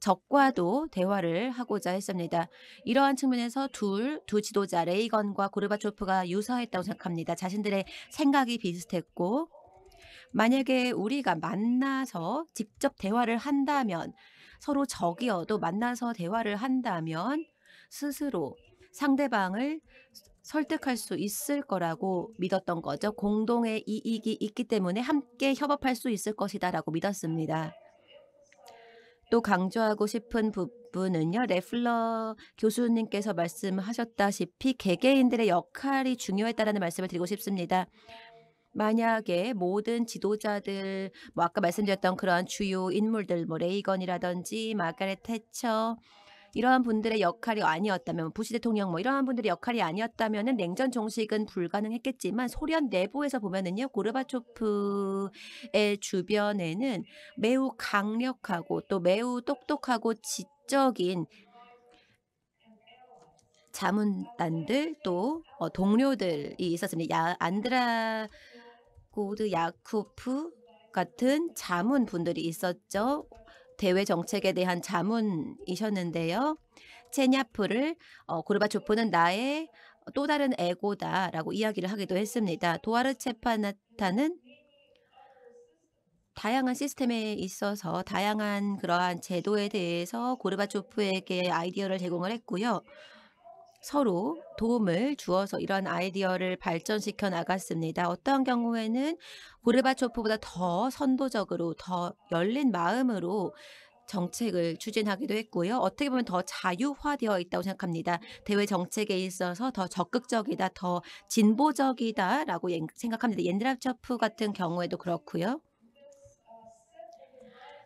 적과도 대화를 하고자 했습니다. 이러한 측면에서 둘, 두 지도자 레이건과 고르바초프가 유사했다고 생각합니다. 자신들의 생각이 비슷했고 만약에 우리가 만나서 직접 대화를 한다면 서로 적이어도 만나서 대화를 한다면 스스로 상대방을 설득할 수 있을 거라고 믿었던 거죠. 공동의 이익이 있기 때문에 함께 협업할 수 있을 것이다라고 믿었습니다. 또 강조하고 싶은 부분은요. 레플러 교수님께서 말씀하셨다시피 개개인들의 역할이 중요했다라는 말씀을 드리고 싶습니다. 만약에 모든 지도자들 뭐 아까 말씀드렸던 그런 주요 인물들 뭐 레이건이라든지 마가렛 테처 이러한 분들의 역할이 아니었다면 부시 대통령 뭐 이러한 분들의 역할이 아니었다면은 냉전 종식은 불가능했겠지만 소련 내부에서 보면은요 고르바초프의 주변에는 매우 강력하고 또 매우 똑똑하고 지적인 자문단들 또 어, 동료들이 있었습니다. 야, 안드라 고드 야쿠프 같은 자문 분들이 있었죠. 대외 정책에 대한 자문이셨는데요. 체냐프를 어, 고르바초프는 나의 또 다른 에고다라고 이야기를 하기도 했습니다. 도하르체파나타는 다양한 시스템에 있어서 다양한 그러한 제도에 대해서 고르바초프에게 아이디어를 제공을 했고요. 서로 도움을 주어서 이런 아이디어를 발전시켜 나갔습니다. 어떠한 경우에는 고르바초프보다 더 선도적으로 더 열린 마음으로 정책을 추진하기도 했고요. 어떻게 보면 더 자유화되어 있다고 생각합니다. 대외 정책에 있어서 더 적극적이다, 더 진보적이다라고 생각합니다. 옌드랍프 같은 경우에도 그렇고요.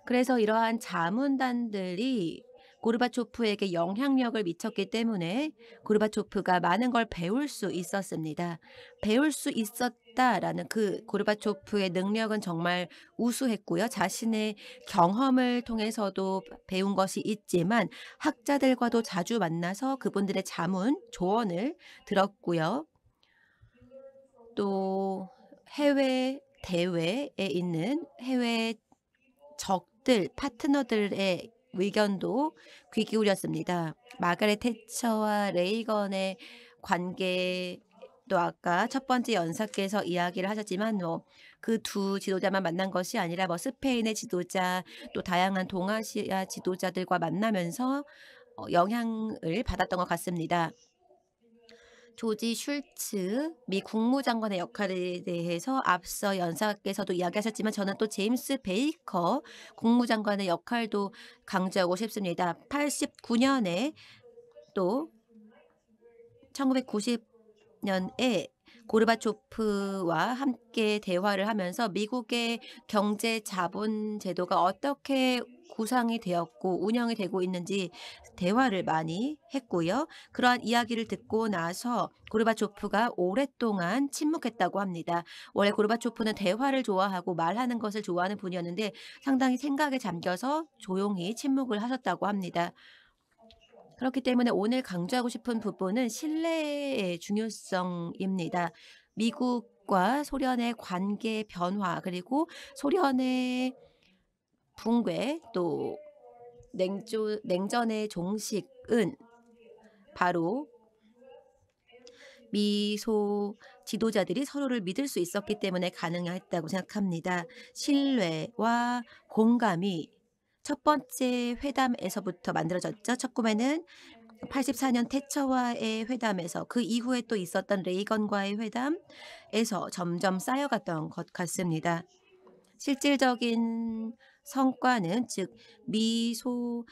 그래서 이러한 자문단들이 고르바초프에게 영향력을 미쳤기 때문에 고르바초프가 많은 걸 배울 수 있었습니다. 배울 수 있었다라는 그 고르바초프의 능력은 정말 우수했고요. 자신의 경험을 통해서도 배운 것이 있지만 학자들과도 자주 만나서 그분들의 자문, 조언을 들었고요. 또 해외 대회에 있는 해외 적들, 파트너들의 의견도 귀 기울였습니다. 마가렛 태처와 레이건의 관계 도 아까 첫 번째 연사께서 이야기를 하셨지만 뭐 그 두 지도자만 만난 것이 아니라 뭐 스페인의 지도자 또 다양한 동아시아 지도자들과 만나면서 어, 영향을 받았던 것 같습니다. 조지 슐츠 미 국무장관의 역할에 대해서 앞서 연사께서도 이야기하셨지만 저는 또 제임스 베이커 국무장관의 역할도 강조하고 싶습니다. 89년에 또 1990년에 고르바초프와 함께 대화를 하면서 미국의 경제 자본 제도가 어떻게 구상이 되었고 운영이 되고 있는지 대화를 많이 했고요. 그러한 이야기를 듣고 나서 고르바초프가 오랫동안 침묵했다고 합니다. 원래 고르바초프는 대화를 좋아하고 말하는 것을 좋아하는 분이었는데 상당히 생각에 잠겨서 조용히 침묵을 하셨다고 합니다. 그렇기 때문에 오늘 강조하고 싶은 부분은 신뢰의 중요성입니다. 미국과 소련의 관계 변화 그리고 소련의 붕괴 또 냉조, 냉전의 종식은 바로 미소 지도자들이 서로를 믿을 수 있었기 때문에 가능했다고 생각합니다. 신뢰와 공감이 첫 번째 회담에서부터 만들어졌죠. 첫 꿈에는 84년 태처와의 회담에서 그 이후에 또 있었던 레이건과의 회담에서 점점 쌓여갔던 것 같습니다. 실질적인 성과는 즉 미소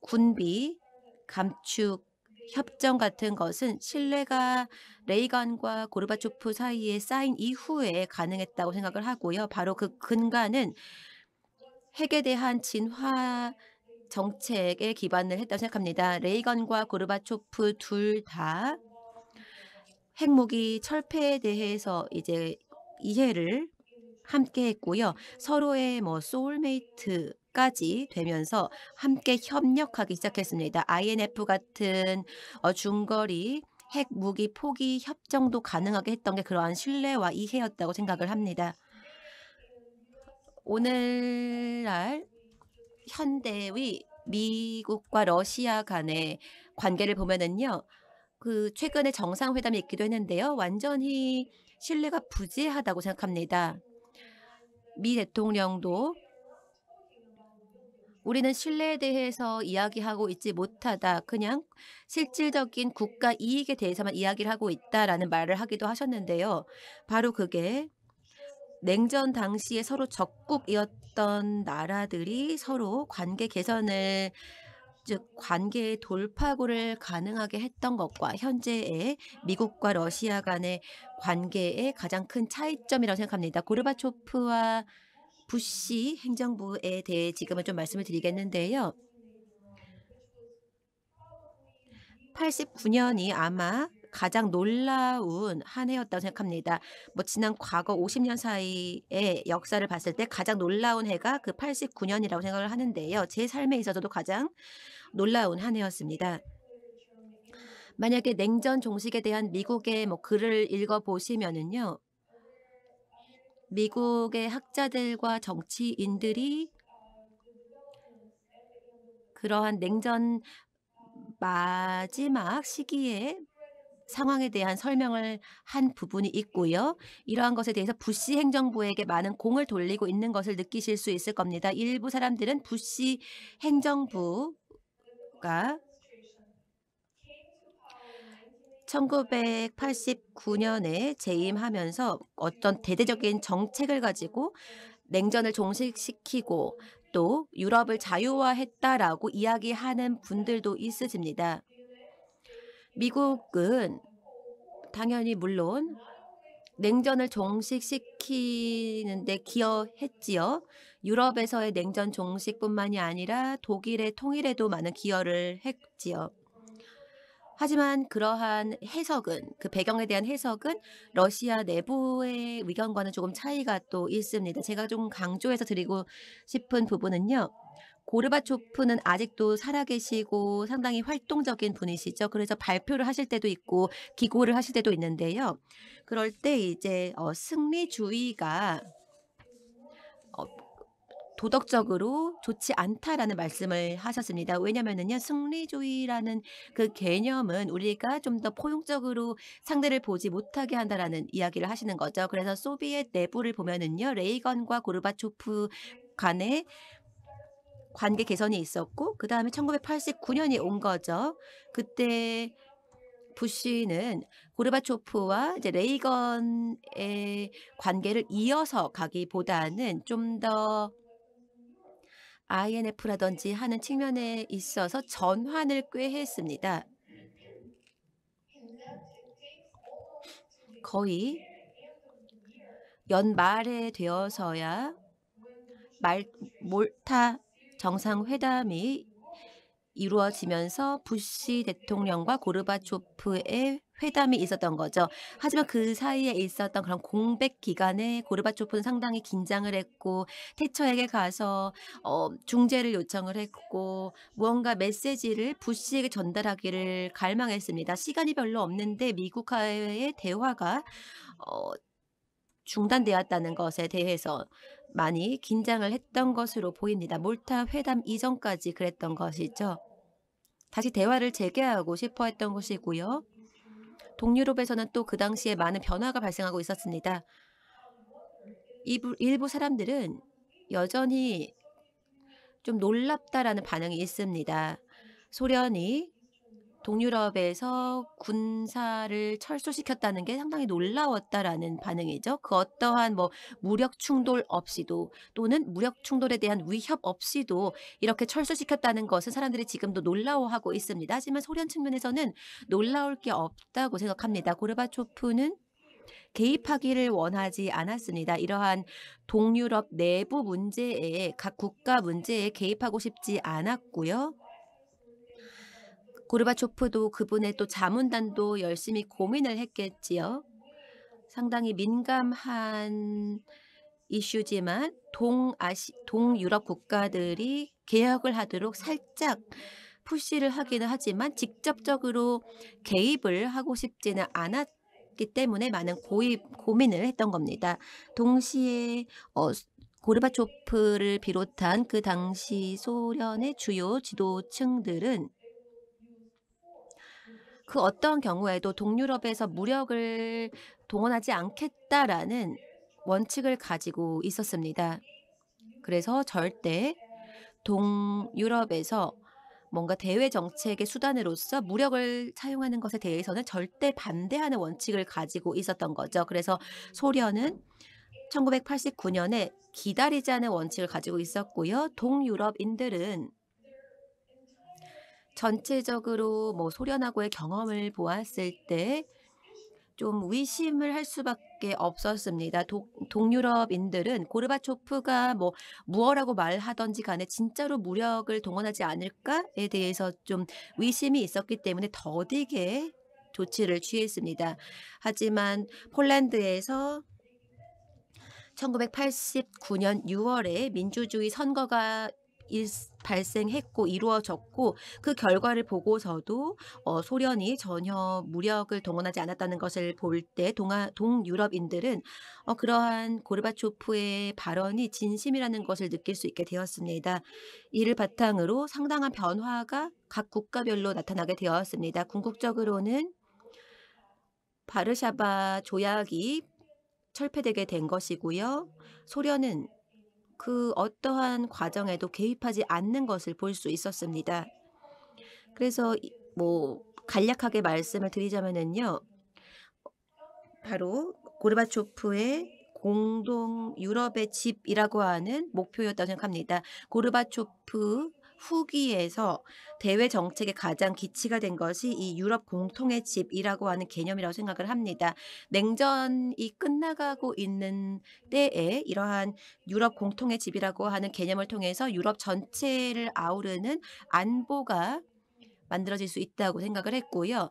군비 감축 협정 같은 것은 신뢰가 레이건과 고르바초프 사이에 쌓인 이후에 가능했다고 생각을 하고요. 바로 그 근간은 핵에 대한 진화 정책에 기반을 했다고 생각합니다. 레이건과 고르바초프 둘 다 핵무기 철폐에 대해서 이제 이해를 함께 했고요. 서로의 뭐 소울메이트 까지 되면서 함께 협력하기 시작했습니다. INF 같은 어, 중거리 핵 무기 포기 협정도 가능하게 했던 게 그러한 신뢰와 이해였다고 생각을 합니다. 오늘날 현대의 미국과 러시아 간의 관계를 보면은요. 그 최근에 정상회담이 있기도 했는데요. 완전히 신뢰가 부재하다고 생각합니다. 미 대통령도 우리는 신뢰에 대해서 이야기하고 있지 못하다. 그냥 실질적인 국가 이익에 대해서만 이야기를 하고 있다라는 말을 하기도 하셨는데요. 바로 그게 냉전 당시에 서로 적국이었던 나라들이 서로 관계 개선을 즉 관계의 돌파구를 가능하게 했던 것과 현재의 미국과 러시아 간의 관계의 가장 큰 차이점이라고 생각합니다. 고르바초프와 부시 행정부에 대해 지금은 좀 말씀을 드리겠는데요. 89년이 아마 가장 놀라운 한 해였다고 생각합니다. 뭐 지난 과거 50년 사이의 역사를 봤을 때 가장 놀라운 해가 그 89년이라고 생각을 하는데요. 제 삶에 있어서도 가장 놀라운 한 해였습니다. 만약에 냉전 종식에 대한 미국의 뭐 글을 읽어 보시면은요. 미국의 학자들과 정치인들이 그러한 냉전 마지막 시기에 상황에 대한 설명을 한 부분이 있고요. 이러한 것에 대해서 부시 행정부에게 많은 공을 돌리고 있는 것을 느끼실 수 있을 겁니다. 일부 사람들은 부시 행정부 그녀가 1989년에 재임하면서 어떤 대대적인 정책을 가지고 냉전을 종식시키고 또 유럽을 자유화했다라고 이야기하는 분들도 있으십니다. 미국은 당연히 물론 냉전을 종식시키는데 기여했지요. 유럽에서의 냉전 종식뿐만이 아니라 독일의 통일에도 많은 기여를 했지요. 하지만 그러한 해석은 그 배경에 대한 해석은 러시아 내부의 의견과는 조금 차이가 또 있습니다. 제가 좀 강조해서 드리고 싶은 부분은요. 고르바초프는 아직도 살아계시고 상당히 활동적인 분이시죠. 그래서 발표를 하실 때도 있고 기고를 하실 때도 있는데요. 그럴 때 이제 어, 승리주의가 도덕적으로 좋지 않다라는 말씀을 하셨습니다. 왜냐면은요, 승리주의라는 그 개념은 우리가 좀 더 포용적으로 상대를 보지 못하게 한다라는 이야기를 하시는 거죠. 그래서 소비엣 내부를 보면은요, 레이건과 고르바초프 간의 관계 개선이 있었고, 그 다음에 1989년이 온 거죠. 그때 부시는 고르바초프와 이제 레이건의 관계를 이어서 가기보다는 좀더 INF라든지 하는 측면에 있어서 전환을 꽤 했습니다. 거의 연말에 되어서야 말, 몰타 정상회담이 이루어지면서 부시 대통령과 고르바초프의 회담이 있었던 거죠. 하지만 그 사이에 있었던 그런 공백 기간에 고르바초프는 상당히 긴장을 했고 태처에게 가서 어, 중재를 요청을 했고 무언가 메시지를 부시에게 전달하기를 갈망했습니다. 시간이 별로 없는데 미국과의 대화가 어, 중단되었다는 것에 대해서 많이 긴장을 했던 것으로 보입니다. 몰타 회담 이전까지 그랬던 것이죠. 다시 대화를 재개하고 싶어 했던 것이고요. 동유럽에서는 또 그 당시에 많은 변화가 발생하고 있었습니다. 일부 사람들은 여전히 좀 놀랍다라는 반응이 있습니다. 소련이 동유럽에서 군사를 철수시켰다는 게 상당히 놀라웠다라는 반응이죠. 그 어떠한 뭐 무력 충돌 없이도 또는 무력 충돌에 대한 위협 없이도 이렇게 철수시켰다는 것은 사람들이 지금도 놀라워하고 있습니다. 하지만 소련 측면에서는 놀라울 게 없다고 생각합니다. 고르바초프는 개입하기를 원하지 않았습니다. 이러한 동유럽 내부 문제에 각 국가 문제에 개입하고 싶지 않았고요. 고르바초프도 그분의 또 자문단도 열심히 고민을 했겠지요. 상당히 민감한 이슈지만 동아시 동유럽 국가들이 개혁을 하도록 살짝 푸시를 하기는 하지만 직접적으로 개입을 하고 싶지는 않았기 때문에 많은 고입 고민을 했던 겁니다. 동시에 어, 고르바초프를 비롯한 그 당시 소련의 주요 지도층들은 그 어떤 경우에도 동유럽에서 무력을 동원하지 않겠다라는 원칙을 가지고 있었습니다. 그래서 절대 동유럽에서 뭔가 대외 정책의 수단으로서 무력을 사용하는 것에 대해서는 절대 반대하는 원칙을 가지고 있었던 거죠. 그래서 소련은 1989년에 기다리지 않은 원칙을 가지고 있었고요. 동유럽인들은 전체적으로 뭐 소련하고의 경험을 보았을 때 좀 의심을 할 수밖에 없었습니다. 도, 동유럽인들은 고르바초프가 뭐 무엇라고 말하던지 간에 진짜로 무력을 동원하지 않을까에 대해서 좀 의심이 있었기 때문에 더디게 조치를 취했습니다. 하지만 폴란드에서 1989년 6월에 민주주의 선거가 일, 발생했고 이루어졌고 그 결과를 보고서도 어, 소련이 전혀 무력을 동원하지 않았다는 것을 볼 때동유럽인들은 어, 그러한 고르바초프의 발언이 진심이라는 것을 느낄 수 있게 되었습니다. 이를 바탕으로 상당한 변화가 각 국가별로 나타나게 되었습니다. 궁극적으로는 바르샤바 조약이 철폐되게 된 것이고요. 소련은 그 어떠한 과정에도 개입하지 않는 것을 볼 수 있었습니다. 그래서 뭐 간략하게 말씀을 드리자면요 바로 고르바초프의 공동 유럽의 집이라고 하는 목표였다고 생각합니다. 고르바초프 후기에서 대외 정책의 가장 기치가 된 것이 이 유럽 공통의 집이라고 하는 개념이라고 생각을 합니다. 냉전이 끝나가고 있는 때에 이러한 유럽 공통의 집이라고 하는 개념을 통해서 유럽 전체를 아우르는 안보가 만들어질 수 있다고 생각을 했고요.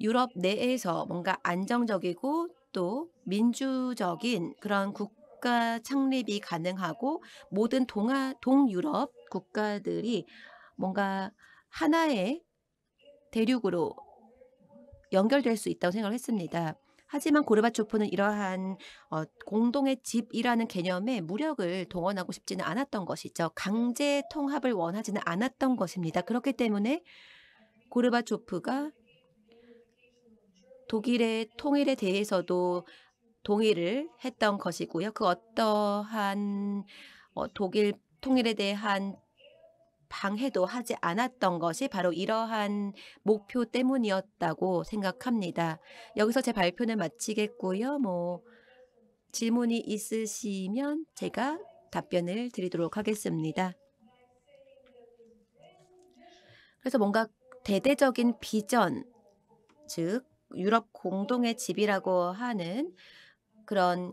유럽 내에서 뭔가 안정적이고 또 민주적인 그런 국 국가 창립이 가능하고 모든 동아 동유럽 국가들이 뭔가 하나의 대륙으로 연결될 수 있다고 생각을 했습니다. 하지만 고르바초프는 이러한 어, 공동의 집이라는 개념에 무력을 동원하고 싶지는 않았던 것이죠. 강제 통합을 원하지는 않았던 것입니다. 그렇기 때문에 고르바초프가 독일의 통일에 대해서도 동의를 했던 것이고요. 그 어떠한 어, 독일 통일에 대한 방해도 하지 않았던 것이 바로 이러한 목표 때문이었다고 생각합니다. 여기서 제 발표는 마치겠고요. 뭐 질문이 있으시면 제가 답변을 드리도록 하겠습니다. 그래서 뭔가 대대적인 비전, 즉 유럽 공동의 집이라고 하는 그런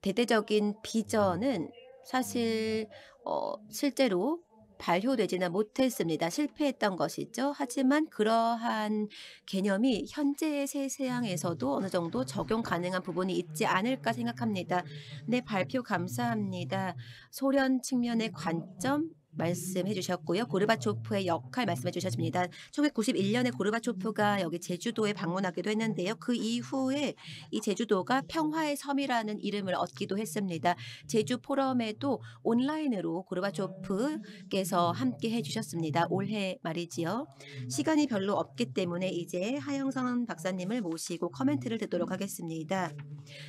대대적인 비전은 사실 어, 실제로 발효되지는 못했습니다. 실패했던 것이죠. 하지만 그러한 개념이 현재의 세상에서도 어느 정도 적용 가능한 부분이 있지 않을까 생각합니다. 네, 발표 감사합니다. 소련 측면의 관점 말씀해 주셨고요. 고르바초프의 역할 말씀해 주셨습니다. 1991년에 고르바초프가 여기 제주도에 방문하기도 했는데요. 그 이후에 이 제주도가 평화의 섬이라는 이름을 얻기도 했습니다. 제주 포럼에도 온라인으로 고르바초프께서 함께 해 주셨습니다. 올해 말이지요. 시간이 별로 없기 때문에 이제 하영성 박사님을 모시고 커멘트를 듣도록 하겠습니다.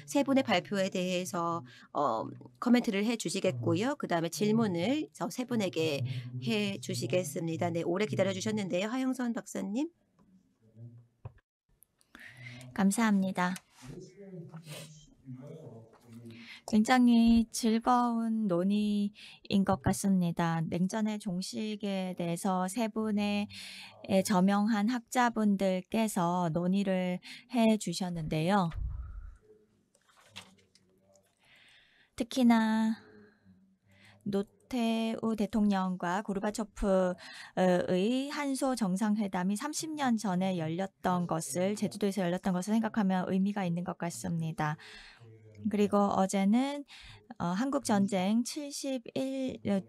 세 분의 발표에 대해서 어, 커멘트를 해 주시겠고요. 그 다음에 질문을 세 분에게 되게 해 주시겠습니다. 네, 오래 기다려 주셨는데요. 하영선 박사님. 감사합니다. 굉장히 즐거운 논의인 것 같습니다. 냉전의 종식에 대해서 세 분의 저명한 학자분들께서 논의를 해 주셨는데요. 특히나 노, 노태우 대통령과 고르바초프의 한소 정상회담이 30년 전에 열렸던 것을 제주도에서 열렸던 것을 생각하면 의미가 있는 것 같습니다. 그리고 어제는 어, 한국 전쟁 71 어,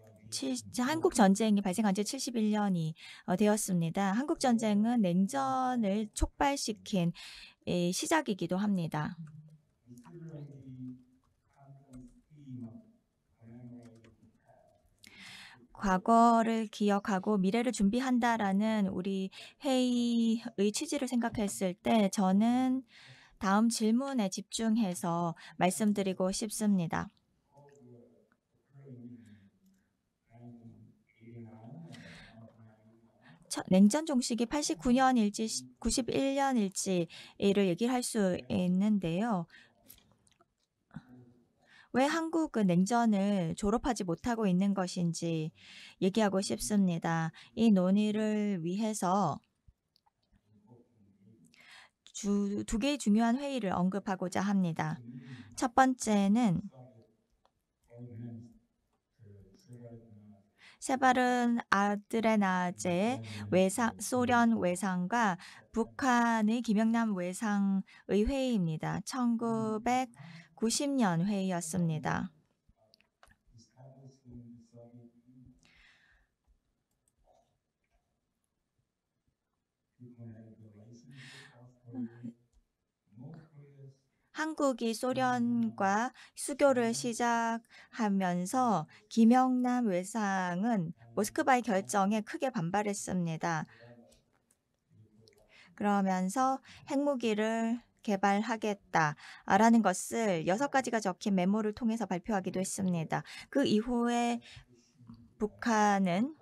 한국 전쟁이 발생한 지 71년이 어, 되었습니다. 한국 전쟁은 냉전을 촉발시킨 시작이기도 합니다. 과거를 기억하고 미래를 준비한다라는 우리 회의의 취지를 생각했을 때 저는 다음 질문에 집중해서 말씀드리고 싶습니다. 냉전 종식이 89년일지 91년일지를 얘기할 수 있는데요. 왜 한국은 그 냉전을 졸업하지 못하고 있는 것인지 얘기하고 싶습니다. 이 논의를 위해서 주, 두 개의 중요한 회의를 언급하고자 합니다. 첫 번째는 세바른 아드레나제 외상, 소련 외상과 북한의 김영남 외상의 회의입니다. 1900 90년 회의였습니다. 한국이 소련과 수교를 시작하면서 김영남 외상은 모스크바의 결정에 크게 반발했습니다. 그러면서 핵무기를 개발하겠다라는 것을 여섯 가지가 적힌 메모를 통해서 발표하기도 했습니다. 그 이후에 북한은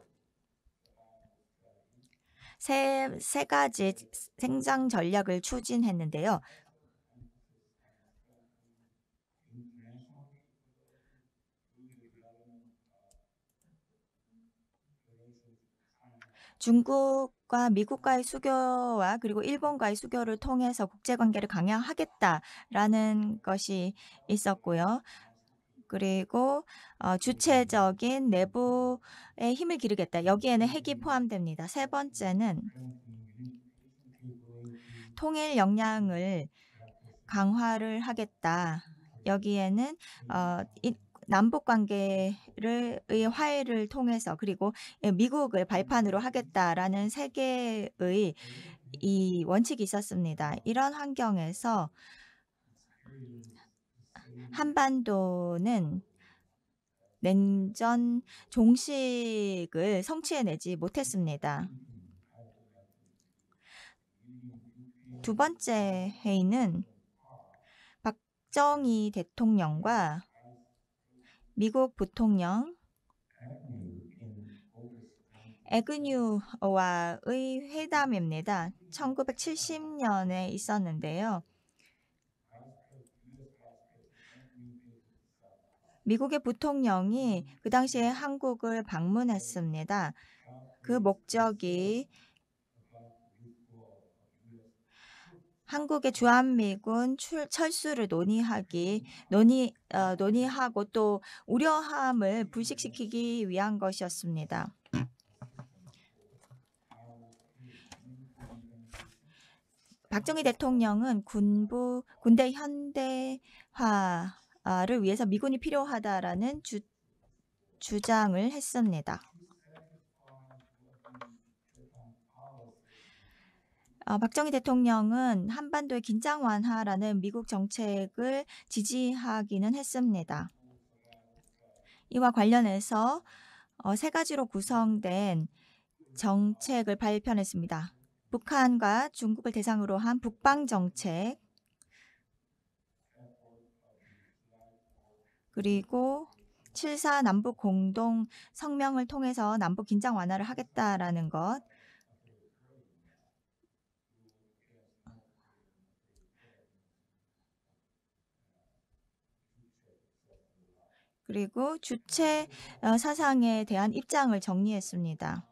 세, 세 가지 생장 전략을 추진했는데요. 중국 미국과 미국과의 수교와 그리고 일본과의 수교를 통해서 국제 관계를 강화하겠다라는 것이 있었고요. 그리고 어, 주체적인 내부의 힘을 기르겠다. 여기에는 핵이 포함됩니다. 세 번째는 통일 역량을 강화를 하겠다. 여기에는 어, 남북 관계를 화해를 통해서 그리고 예, 미국을 발판으로 하겠다라는 세계의이 원칙이 있었습니다. 이런 환경에서 한반도는 냉전 종식을 성취해내지 못했습니다. 두 번째 회의는 박정희 대통령과 미국 부통령 에그뉴와의 회담입니다. 1970년에 있었는데요. 미국의 부통령이 그 당시에 한국을 방문했습니다. 그 목적이 한국의 주한미군 출, 철수를 논의하기 논의 어, 논의하고 또 우려함을 불식시키기 위한 것이었습니다. 박정희 대통령은 군부 군대 현대화를 위해서 미군이 필요하다라는 주, 주장을 했습니다. 어, 박정희 대통령은 한반도의 긴장 완화라는 미국 정책을 지지하기는 했습니다. 이와 관련해서 어, 세 가지로 구성된 정책을 발표했습니다. 북한과 중국을 대상으로 한 북방 정책, 그리고 7사 남북 공동 성명을 통해서 남북 긴장 완화를 하겠다라는 것, 그리고 주체 어, 사상에 대한 입장을 정리했습니다.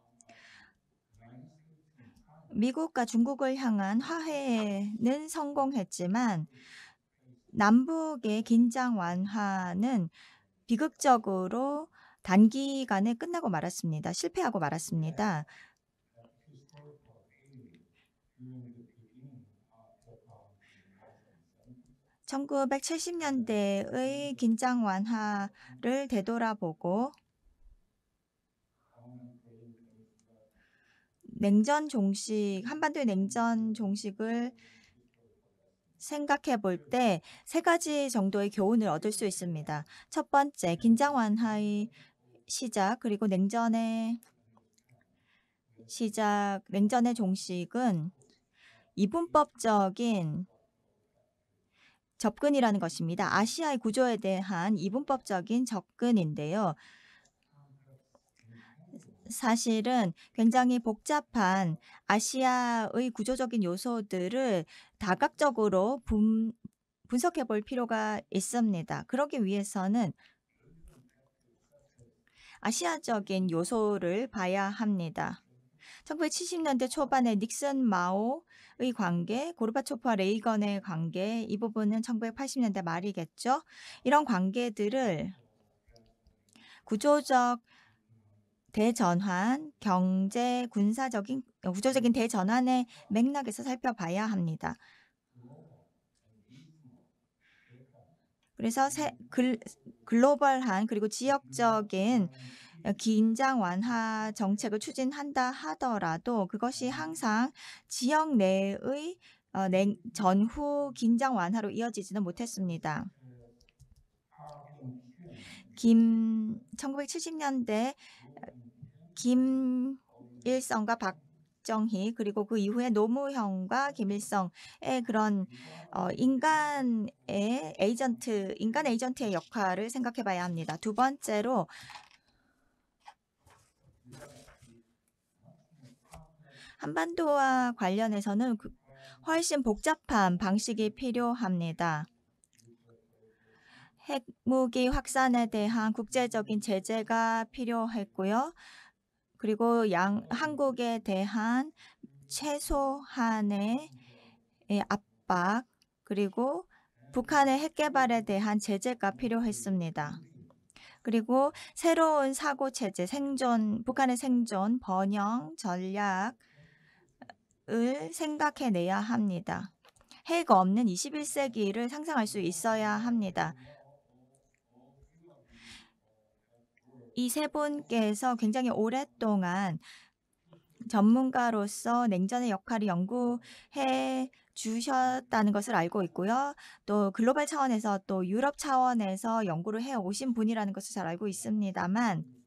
미국과 중국을 향한 화해는 성공했지만 남북의 긴장 완화는 비극적으로 단기간에 끝나고 말았습니다. 실패하고 말았습니다. 1970년대의 긴장 완화를 되돌아보고 냉전 종식, 한반도의 냉전 종식을 생각해 볼 때 세 가지 정도의 교훈을 얻을 수 있습니다. 첫 번째, 긴장 완화의 시작, 그리고 냉전의 시작, 냉전의 종식은 이분법적인 접근이라는 것입니다. 아시아의 구조에 대한 이분법적인 접근인데요. 사실은 굉장히 복잡한 아시아의 구조적인 요소들을 다각적으로 분, 분석해 볼 필요가 있습니다. 그러기 위해서는 아시아적인 요소를 봐야 합니다. 1970년대 초반에 닉슨, 마오, 관계, 고르바초프와 레이건의 관계, 이 부분은 1980년대 말이겠죠. 이런 관계들을 구조적 대전환, 경제, 군사적인 구조적인 대전환의 맥락에서 살펴봐야 합니다. 그래서 글, 글로벌한 그리고 지역적인 그러니까 긴장 완화 정책을 추진한다 하더라도 그것이 음. 항상 지역 내의 어, 냉, 전후 긴장 완화로 이어지지는 못했습니다. 김 1970년대 어, 김일성과 박정희 그리고 그 이후에 노무현과 김일성의 그런 어, 인간의 에이전트 인간 에이전트의 역할을 생각해봐야 합니다. 두 번째로 한반도와 관련해서는 그 훨씬 복잡한 방식이 필요합니다. 핵무기 확산에 대한 국제적인 제재가 필요했고요. 그리고 양, 한국에 대한 최소한의 예, 압박, 그리고 북한의 핵개발에 대한 제재가 필요했습니다. 그리고 새로운 사고 체제, 생존, 북한의 생존, 번영, 전략, 을 생각해내야 합니다. 해가 없는 21세기를 상상할 수 있어야 합니다. 이 세 분께서 굉장히 오랫동안 전문가로서 냉전의 역할을 연구해 주셨다는 것을 알고 있고요. 또 글로벌 차원에서 또 유럽 차원에서 연구를 해 오신 분이라는 것을 잘 알고 있습니다만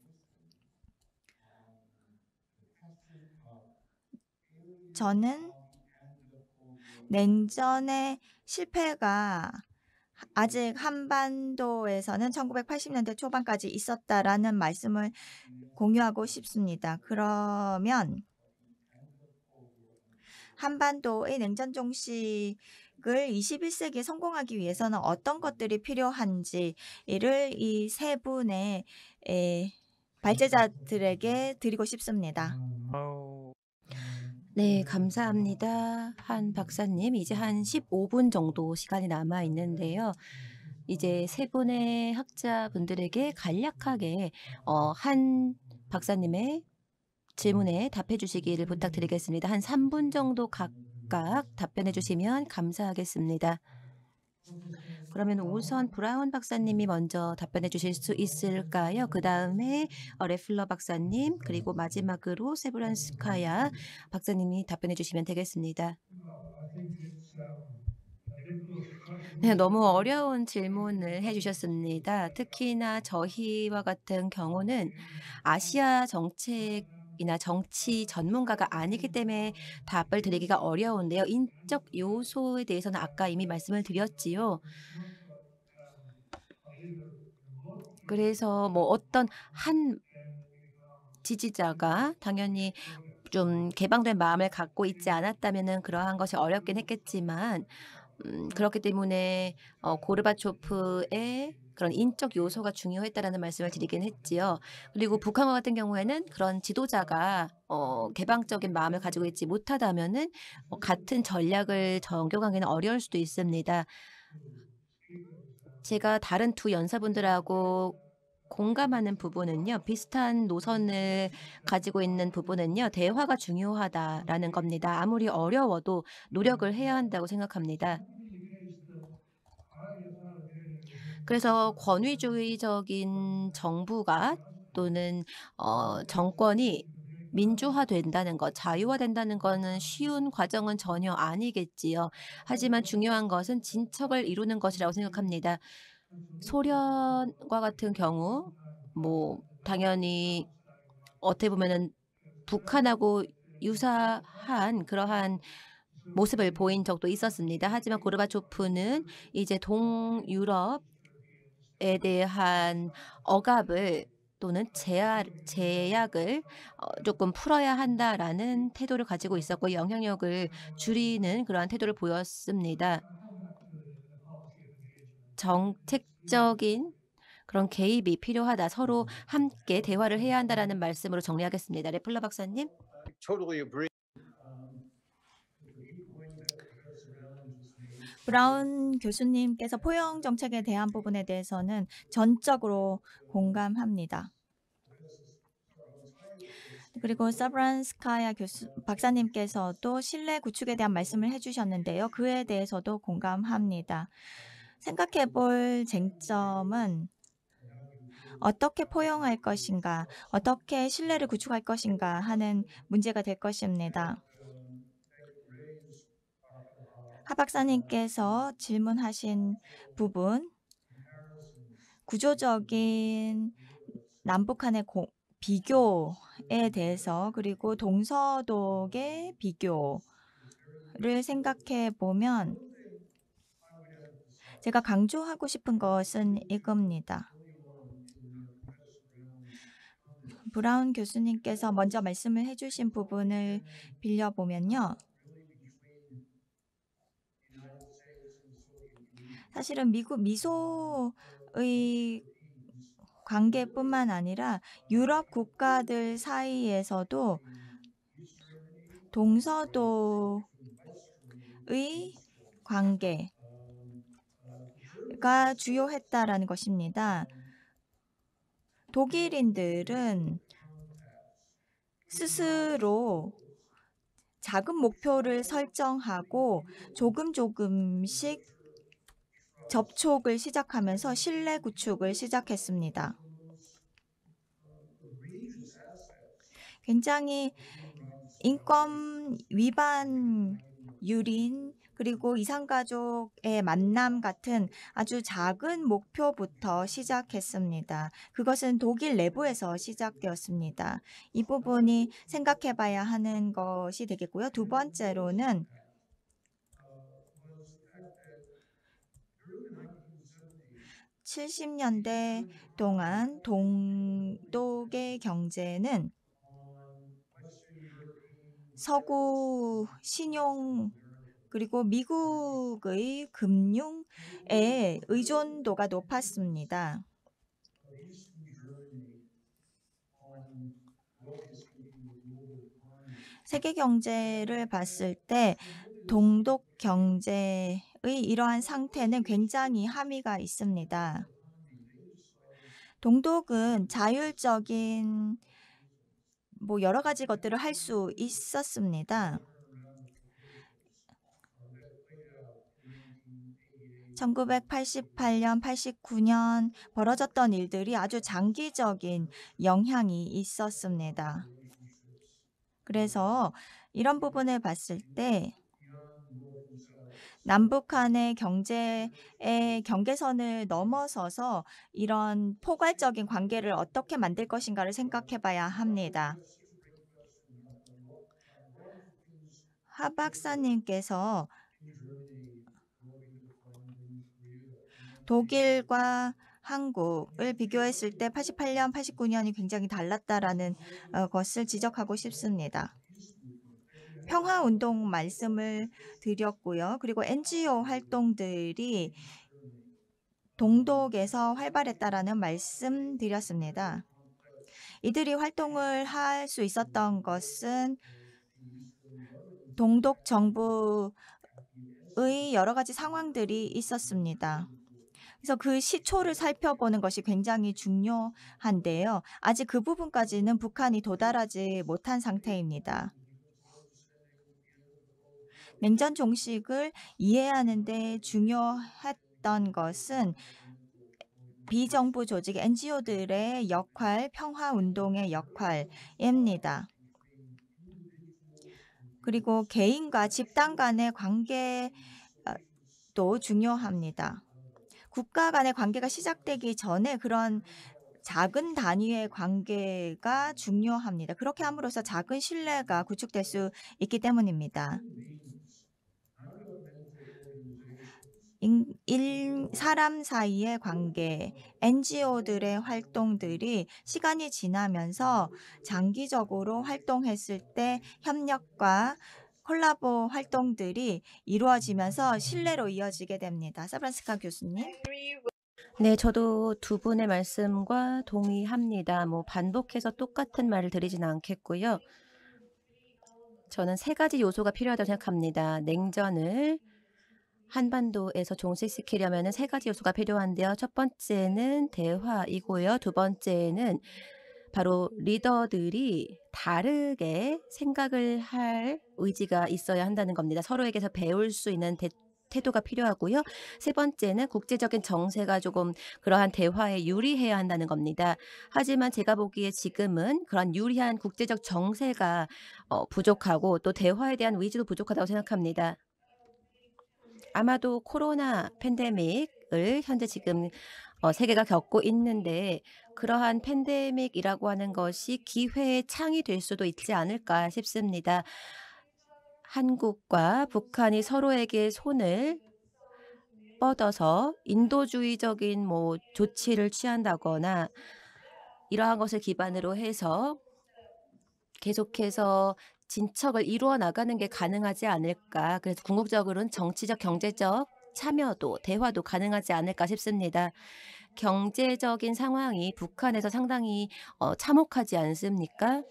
저는 냉전의 실패가 아직 한반도에서는 1980년대 초반까지 있었다라는 말씀을 공유하고 싶습니다. 그러면 한반도의 냉전 종식을 21세기에 성공하기 위해서는 어떤 것들이 필요한지를 이 세 분의 발제자들에게 드리고 싶습니다. 네, 감사합니다. 한 박사님, 이제 한 15분 정도 시간이 남아 있는데요. 이제 세 분의 학자분들에게 간략하게 어, 한 박사님의 질문에 답해 주시기를 부탁드리겠습니다. 한 3분 정도 각각 답변해 주시면 감사하겠습니다. 그러면 어. 우선 브라운 박사님이 음. 먼저 답변해 주실 수 있을까요? 그 다음에 어, 레플러 박사님 그리고 마지막으로 세브란스카야 박사님이 답변해 주시면 되겠습니다. 네, 너무 어려운 질문을 해주셨습니다. 특히나 저희와 같은 경우는 아시아 정책 이나 정치 전문가가 아니기 음. 때문에 답을 드리기가 어려운데요. 인적 요소에 대해서는 아까 이미 말씀을 드렸지요. 그래서 뭐 어떤 한 지지자가 당연히 좀 개방된 마음을 갖고 있지 않았다면은 그러한 것이 어렵긴 했겠지만 음, 그렇기 때문에 어, 고르바초프의 그런 인적 요소가 중요했다라는 말씀을 드리긴 했지요. 그리고 북한과 같은 경우에는 그런 지도자가 어, 개방적인 마음을 가지고 있지 못하다면은 어, 같은 전략을 적용하기는 어려울 수도 있습니다. 제가 다른 두 연사분들하고 공감하는 부분은요. 비슷한 노선을 가지고 있는 부분은요. 대화가 중요하다라는 겁니다. 아무리 어려워도 노력을 해야 한다고 생각합니다. 그래서 권위주의적인 정부가 또는 어, 정권이 민주화된다는 것, 자유화된다는 것은 쉬운 과정은 전혀 아니겠지요. 하지만 중요한 것은 진척을 이루는 것이라고 생각합니다. 소련과 같은 경우, 뭐 당연히 어떻게 보면은 북한하고 유사한 그러한 모습을 보인 적도 있었습니다. 하지만 고르바초프는 이제 동유럽 에 대한 억압을 또는 제약, 제약을 어, 조금 풀어야 한다라는 태도를 가지고 있었고 영향력을 줄이는 그러한 태도를 보였습니다. 정책적인 그런 개입이 필요하다. 서로 함께 대화를 해야 한다라는 말씀으로 정리하겠습니다. 레플러 박사님. 브라운 교수님께서 포용 정책에 대한 부분에 대해서는 전적으로 공감합니다. 그리고 사브란스카야 교수 박사님께서도 신뢰 구축에 대한 말씀을 해주셨는데요. 그에 대해서도 공감합니다. 생각해볼 쟁점은 어떻게 포용할 것인가, 어떻게 신뢰를 구축할 것인가 하는 문제가 될 것입니다. 하 박사님께서 질문하신 부분 구조적인 남북한의 고, 비교에 대해서 그리고 동서독의 비교를 생각해 보면 제가 강조하고 싶은 것은 이겁니다. 브라운 교수님께서 먼저 말씀을 해주신 부분을 빌려보면요. 사실은 미국 미소의 관계뿐만 아니라 유럽 국가들 사이에서도 동서도의 관계가 주요했다라는 것입니다. 독일인들은 스스로 작은 목표를 설정하고 조금 조금씩 접촉을 시작하면서 신뢰 구축을 시작했습니다. 굉장히 인권 위반 유린 그리고 이산가족의 만남 같은 아주 작은 목표부터 시작했습니다. 그것은 독일 내부에서 시작되었습니다. 이 부분이 생각해 봐야 하는 것이 되겠고요. 두 번째로는 70년대 음. 동안 동독의 경제는 서구 신용 그리고 미국의 금융에 의존도가 높았습니다. 세계 경제를 봤을 때 동독 경제의 이러한 상태는 굉장히 함의가 있습니다. 동독은 자율적인 뭐 여러 가지 것들을 할 수 있었습니다. 1988년, 89년 벌어졌던 일들이 아주 장기적인 영향이 있었습니다. 그래서 이런 부분을 봤을 때 남북 한의 경제의 경계선을 넘어서서 이런 포괄적인 관계를 어떻게 만들 것인가를 생각해 봐야 합니다. 하 박사님께서 독일과 한국을 비교했을 때 88년, 89년이 굉장히 달랐다라는 어, 것을 지적하고 싶습니다. 평화운동 말씀을 드렸고요. 그리고 NGO 활동들이 동독에서 활발했다라는 말씀 드렸습니다. 이들이 활동을 할 수 있었던 것은 동독 정부의 여러 가지 상황들이 있었습니다. 그래서 그 시초를 살펴보는 것이 굉장히 중요한데요. 아직 그 부분까지는 북한이 도달하지 못한 상태입니다. 냉전 종식을 이해하는데 중요했던 것은 비정부 조직 NGO들의 역할, 평화운동의 역할입니다. 그리고 개인과 집단 간의 관계도 중요합니다. 국가 간의 관계가 시작되기 전에 그런 작은 단위의 관계가 중요합니다. 그렇게 함으로써 작은 신뢰가 구축될 수 있기 때문입니다. 인, 인, 사람 사이의 관계, NGO들의 활동들이 시간이 지나면서 장기적으로 활동했을 때 협력과 콜라보 활동들이 이루어지면서 신뢰로 이어지게 됩니다. 사브란스카 교수님. 네, 저도 두 분의 말씀과 동의합니다. 뭐 반복해서 똑같은 말을 드리진 않겠고요. 저는 세 가지 요소가 필요하다고 생각합니다. 냉전을 한반도에서 종식시키려면 세 가지 요소가 필요한데요. 첫 번째는 대화이고요. 두 번째는 바로 리더들이 다르게 생각을 할 의지가 있어야 한다는 겁니다. 서로에게서 배울 수 있는 대, 태도가 필요하고요. 세 번째는 국제적인 정세가 조금 그러한 대화에 유리해야 한다는 겁니다. 하지만 제가 보기에 지금은 그런 유리한 국제적 정세가 어, 부족하고 또 대화에 대한 의지도 부족하다고 생각합니다. 아마도 코로나 팬데믹을 현재 지금 어, 세계가 겪고 있는데 그러한 팬데믹이라고 하는 것이 기회의 창이 될 수도 있지 않을까 싶습니다. 한국과 북한이 서로에게 손을 뻗어서 인도주의적인 뭐 조치를 취한다거나 이러한 것을 기반으로 해서 계속해서 진척을 이루어 나가는 게 가능하지 않을까. 그래서 궁극적으로는 정치적, 경제적 참여도, 대화도 가능하지 않을까 싶습니다. 경제적인 상황이 북한에서 상당히 어, 참혹하지 않습니까?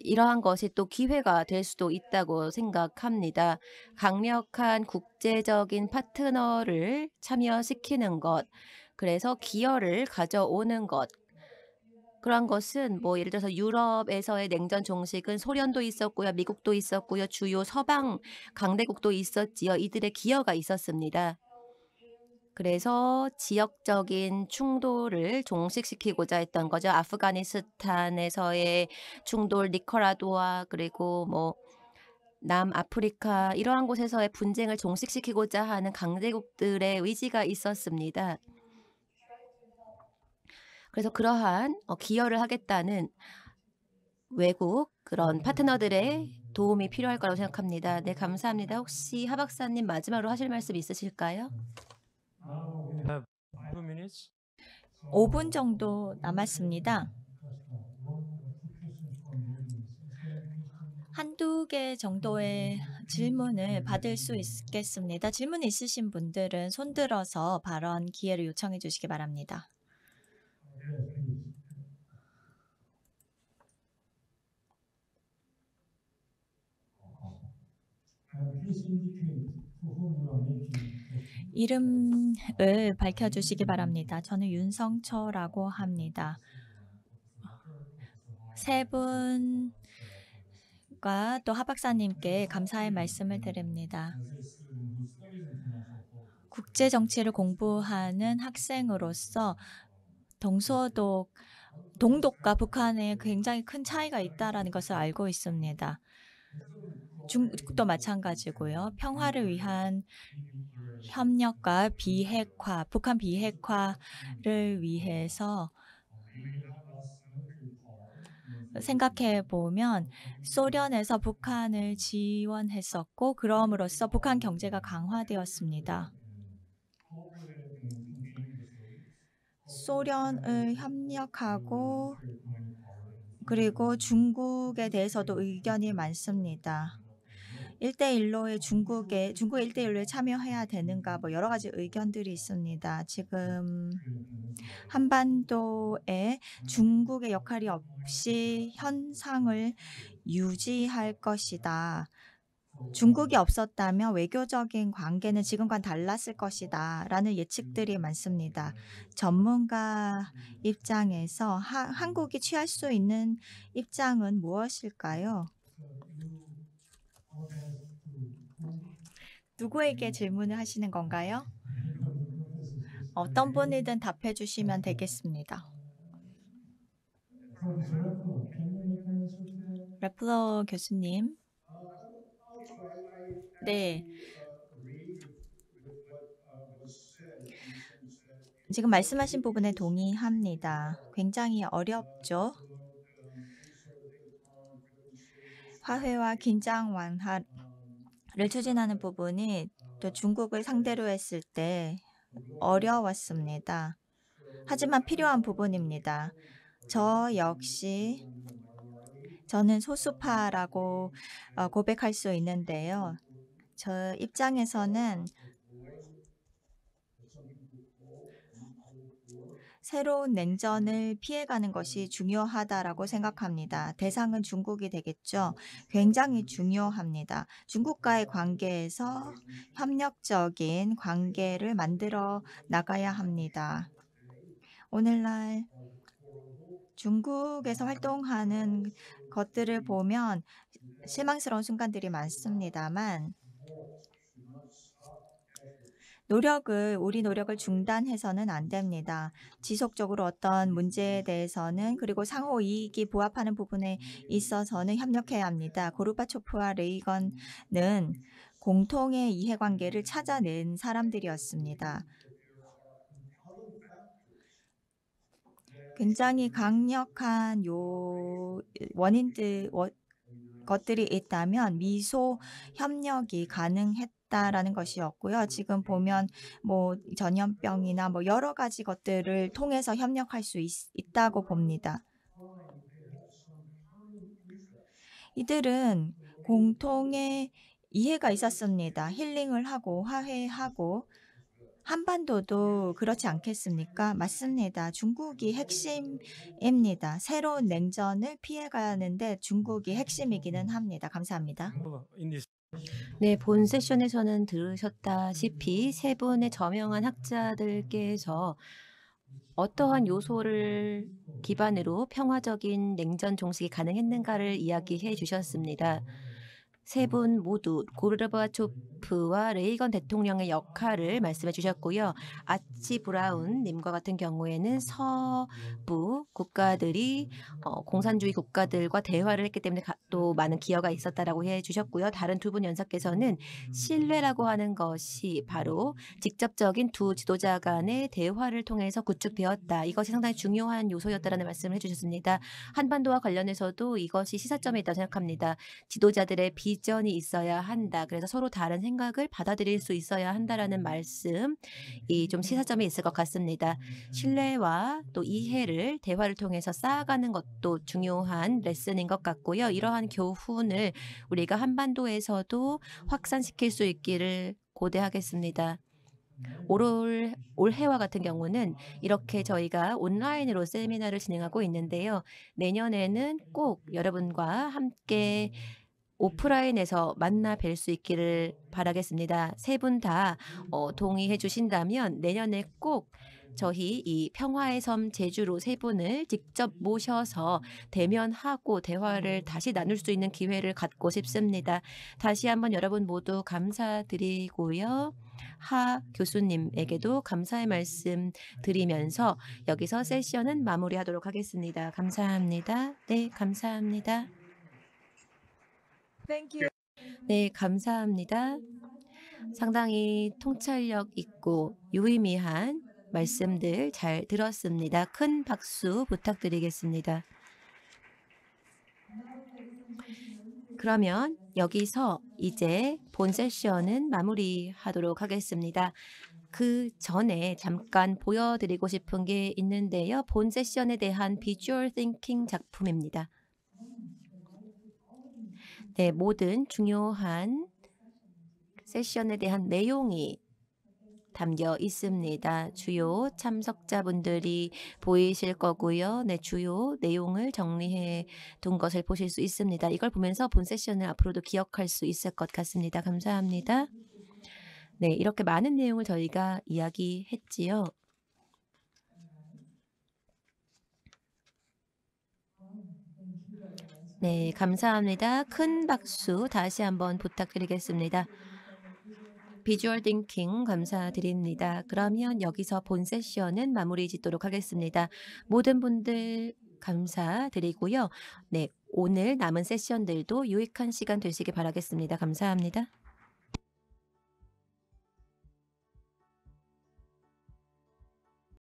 이러한 것이 또 기회가 될 수도 있다고 생각합니다. 강력한 국제적인 파트너를 참여시키는 것, 그래서 기여를 가져오는 것, 그런 것은 뭐 예를 들어서 유럽에서의 냉전 종식은 소련도 있었고요, 미국도 있었고요, 주요 서방 강대국도 있었지요. 이들의 기여가 있었습니다. 그래서 지역적인 충돌을 종식시키고자 했던 거죠. 아프가니스탄에서의 충돌, 니카라도아 그리고 뭐 남아프리카 이러한 곳에서의 분쟁을 종식시키고자 하는 강대국들의 의지가 있었습니다. 그래서 그러한 어, 기여를 하겠다는 외국 그런 음. 파트너들의 도움이 음. 필요할 거라고 생각합니다. 네, 감사합니다. 혹시 하 박사님 마지막으로 하실 말씀 있으실까요? 5분 정도 남았습니다. 한두 개 정도의 질문을 받을 수 있겠습니다. 질문 있으신 분들은 손들어서 발언 기회를 요청해 주시기 바랍니다. 이름을 밝혀주시기 바랍니다. 저는 윤성처라고 합니다. 세 분과 또 하박사님께 감사의 말씀을 드립니다. 국제 정치를 공부하는 학생으로서 동서독 동독과 북한에 굉장히 큰 차이가 있다라는 것을 알고 있습니다. 중국도 마찬가지고요. 평화를 위한 협력과 비핵화, 북한 비핵화를 위해서 생각해 보면 소련에서 북한을 지원했었고 그럼으로써 북한 경제가 강화되었습니다. 소련을 협력하고 그리고 중국에 대해서도 의견이 많습니다. 1대1로의 중국에, 중국의 1대1로에 참여해야 되는가, 뭐 여러 가지 의견들이 있습니다. 지금 한반도에 중국의 역할이 없이 현상을 유지할 것이다. 중국이 없었다면 외교적인 관계는 지금과는 달랐을 것이다. 라는 예측들이 많습니다. 전문가 입장에서 하, 한국이 취할 수 있는 입장은 무엇일까요? 누구에게 질문을 하시는 건가요? 어떤 분이든 답해 주시면 되겠습니다. 레플러 교수님. 네. 지금 말씀하신 부분에 동의합니다. 굉장히 어렵죠. 화해와 긴장 완화를 추진하는 부분이 또 중국을 상대로 했을 때 어려웠습니다. 하지만 필요한 부분입니다. 저 역시 저는 소수파라고 어, 고백할 수 있는데요. 저 입장에서는 새로운 냉전을 피해가는 것이 음. 중요하다라고 생각합니다. 대상은 중국이 되겠죠. 음. 굉장히 중요합니다. 중국과의 관계에서 음. 협력적인 관계를 만들어 나가야 합니다. 오늘날 중국에서 활동하는 것들을 보면 실망스러운 순간들이 많습니다만 노력을 우리 노력을 중단해서는 안 됩니다. 지속적으로 어떤 문제에 네. 대해서는 그리고 상호 이익이 부합하는 부분에 있어서는 협력해야 합니다. 고르바초프와 레이건은 공통의 이해관계를 찾아낸 사람들이었습니다. 굉장히 강력한 요 원인들 것들이 있다면 미소 협력이 가능했 다 했다라는 것이었고요. 지금 보면 뭐 전염병이나 뭐 여러 가지 것들을 통해서 협력할 수 있, 있다고 봅니다. 이들은 공통의 이해가 있었습니다. 힐링을 하고 화해하고 한반도도 그렇지 않겠습니까? 맞습니다. 중국이 핵심입니다. 새로운 냉전을 피해가는데 야하 중국이 핵심이기는 합니다. 감사합니다. 네, 본 세션에서는 들으셨다시피 세 분의 저명한 학자들께서 어떠한 요소를 기반으로 평화적인 냉전 종식이 가능했는가를 이야기해 주셨습니다. 세분 모두 고르바초프와 레이건 대통령의 역할을 말씀해 주셨고요. 아치 브라운 님과 같은 경우에는 서부 국가들이 어, 공산주의 국가들과 대화를 했기 때문에 또 많은 기여가 있었다라고 해 주셨고요. 다른 두 분 연사께서는 신뢰라고 하는 것이 바로 직접적인 두 지도자 간의 대화를 통해서 구축되었다. 이것이 상당히 중요한 요소였다라는 말씀을 해 주셨습니다. 한반도와 관련해서도 이것이 시사점이 있다고 생각합니다. 지도자들의 비 이전이 있어야 한다. 그래서 서로 다른 생각을 받아들일 수 있어야 한다라는 말씀이 좀 시사점이 있을 것 같습니다. 신뢰와 또 이해를 대화를 통해서 쌓아가는 것도 중요한 레슨인 것 같고요. 이러한 교훈을 우리가 한반도에서도 확산시킬 수 있기를 고대하겠습니다. 올, 올해와 같은 경우는 이렇게 저희가 온라인으로 세미나를 진행하고 있는데요. 내년에는 꼭 여러분과 함께 오프라인에서 만나 뵐 수 있기를 바라겠습니다. 세 분다 어, 동의해 주신다면 내년에 꼭 저희 이 평화의 섬 제주로 세 분을 직접 모셔서 대면하고 대화를 다시 나눌 수 있는 기회를 갖고 싶습니다. 다시 한번 여러분 모두 감사드리고요. 하 교수님에게도 감사의 말씀 드리면서 여기서 세션은 마무리하도록 하겠습니다. 감사합니다. 네, 감사합니다. Thank you. 네, 감사합니다. 상당히 통찰력 있고 유의미한 말씀들 잘 들었습니다. 큰 박수 부탁드리겠습니다. 그러면 여기서 이제 본 세션은 마무리하도록 하겠습니다. 그 전에 잠깐 보여드리고 싶은 게 있는데요. 본 세션에 대한 비주얼 띵킹 작품입니다. 네, 모든 중요한 세션에 대한 내용이 담겨 있습니다. 주요 참석자분들이 보이실 거고요. 네, 주요 내용을 정리해 둔 것을 보실 수 있습니다. 이걸 보면서 본 세션을 앞으로도 기억할 수 있을 것 같습니다. 감사합니다. 네, 이렇게 많은 내용을 저희가 이야기했지요. 네, 감사합니다. 큰 박수 다시 한번 부탁드리겠습니다. 비주얼 띵킹 감사드립니다. 그러면 여기서 본 세션은 마무리 짓도록 하겠습니다. 모든 분들 감사드리고요. 네, 오늘 남은 세션들도 유익한 시간 되시길 바라겠습니다. 감사합니다.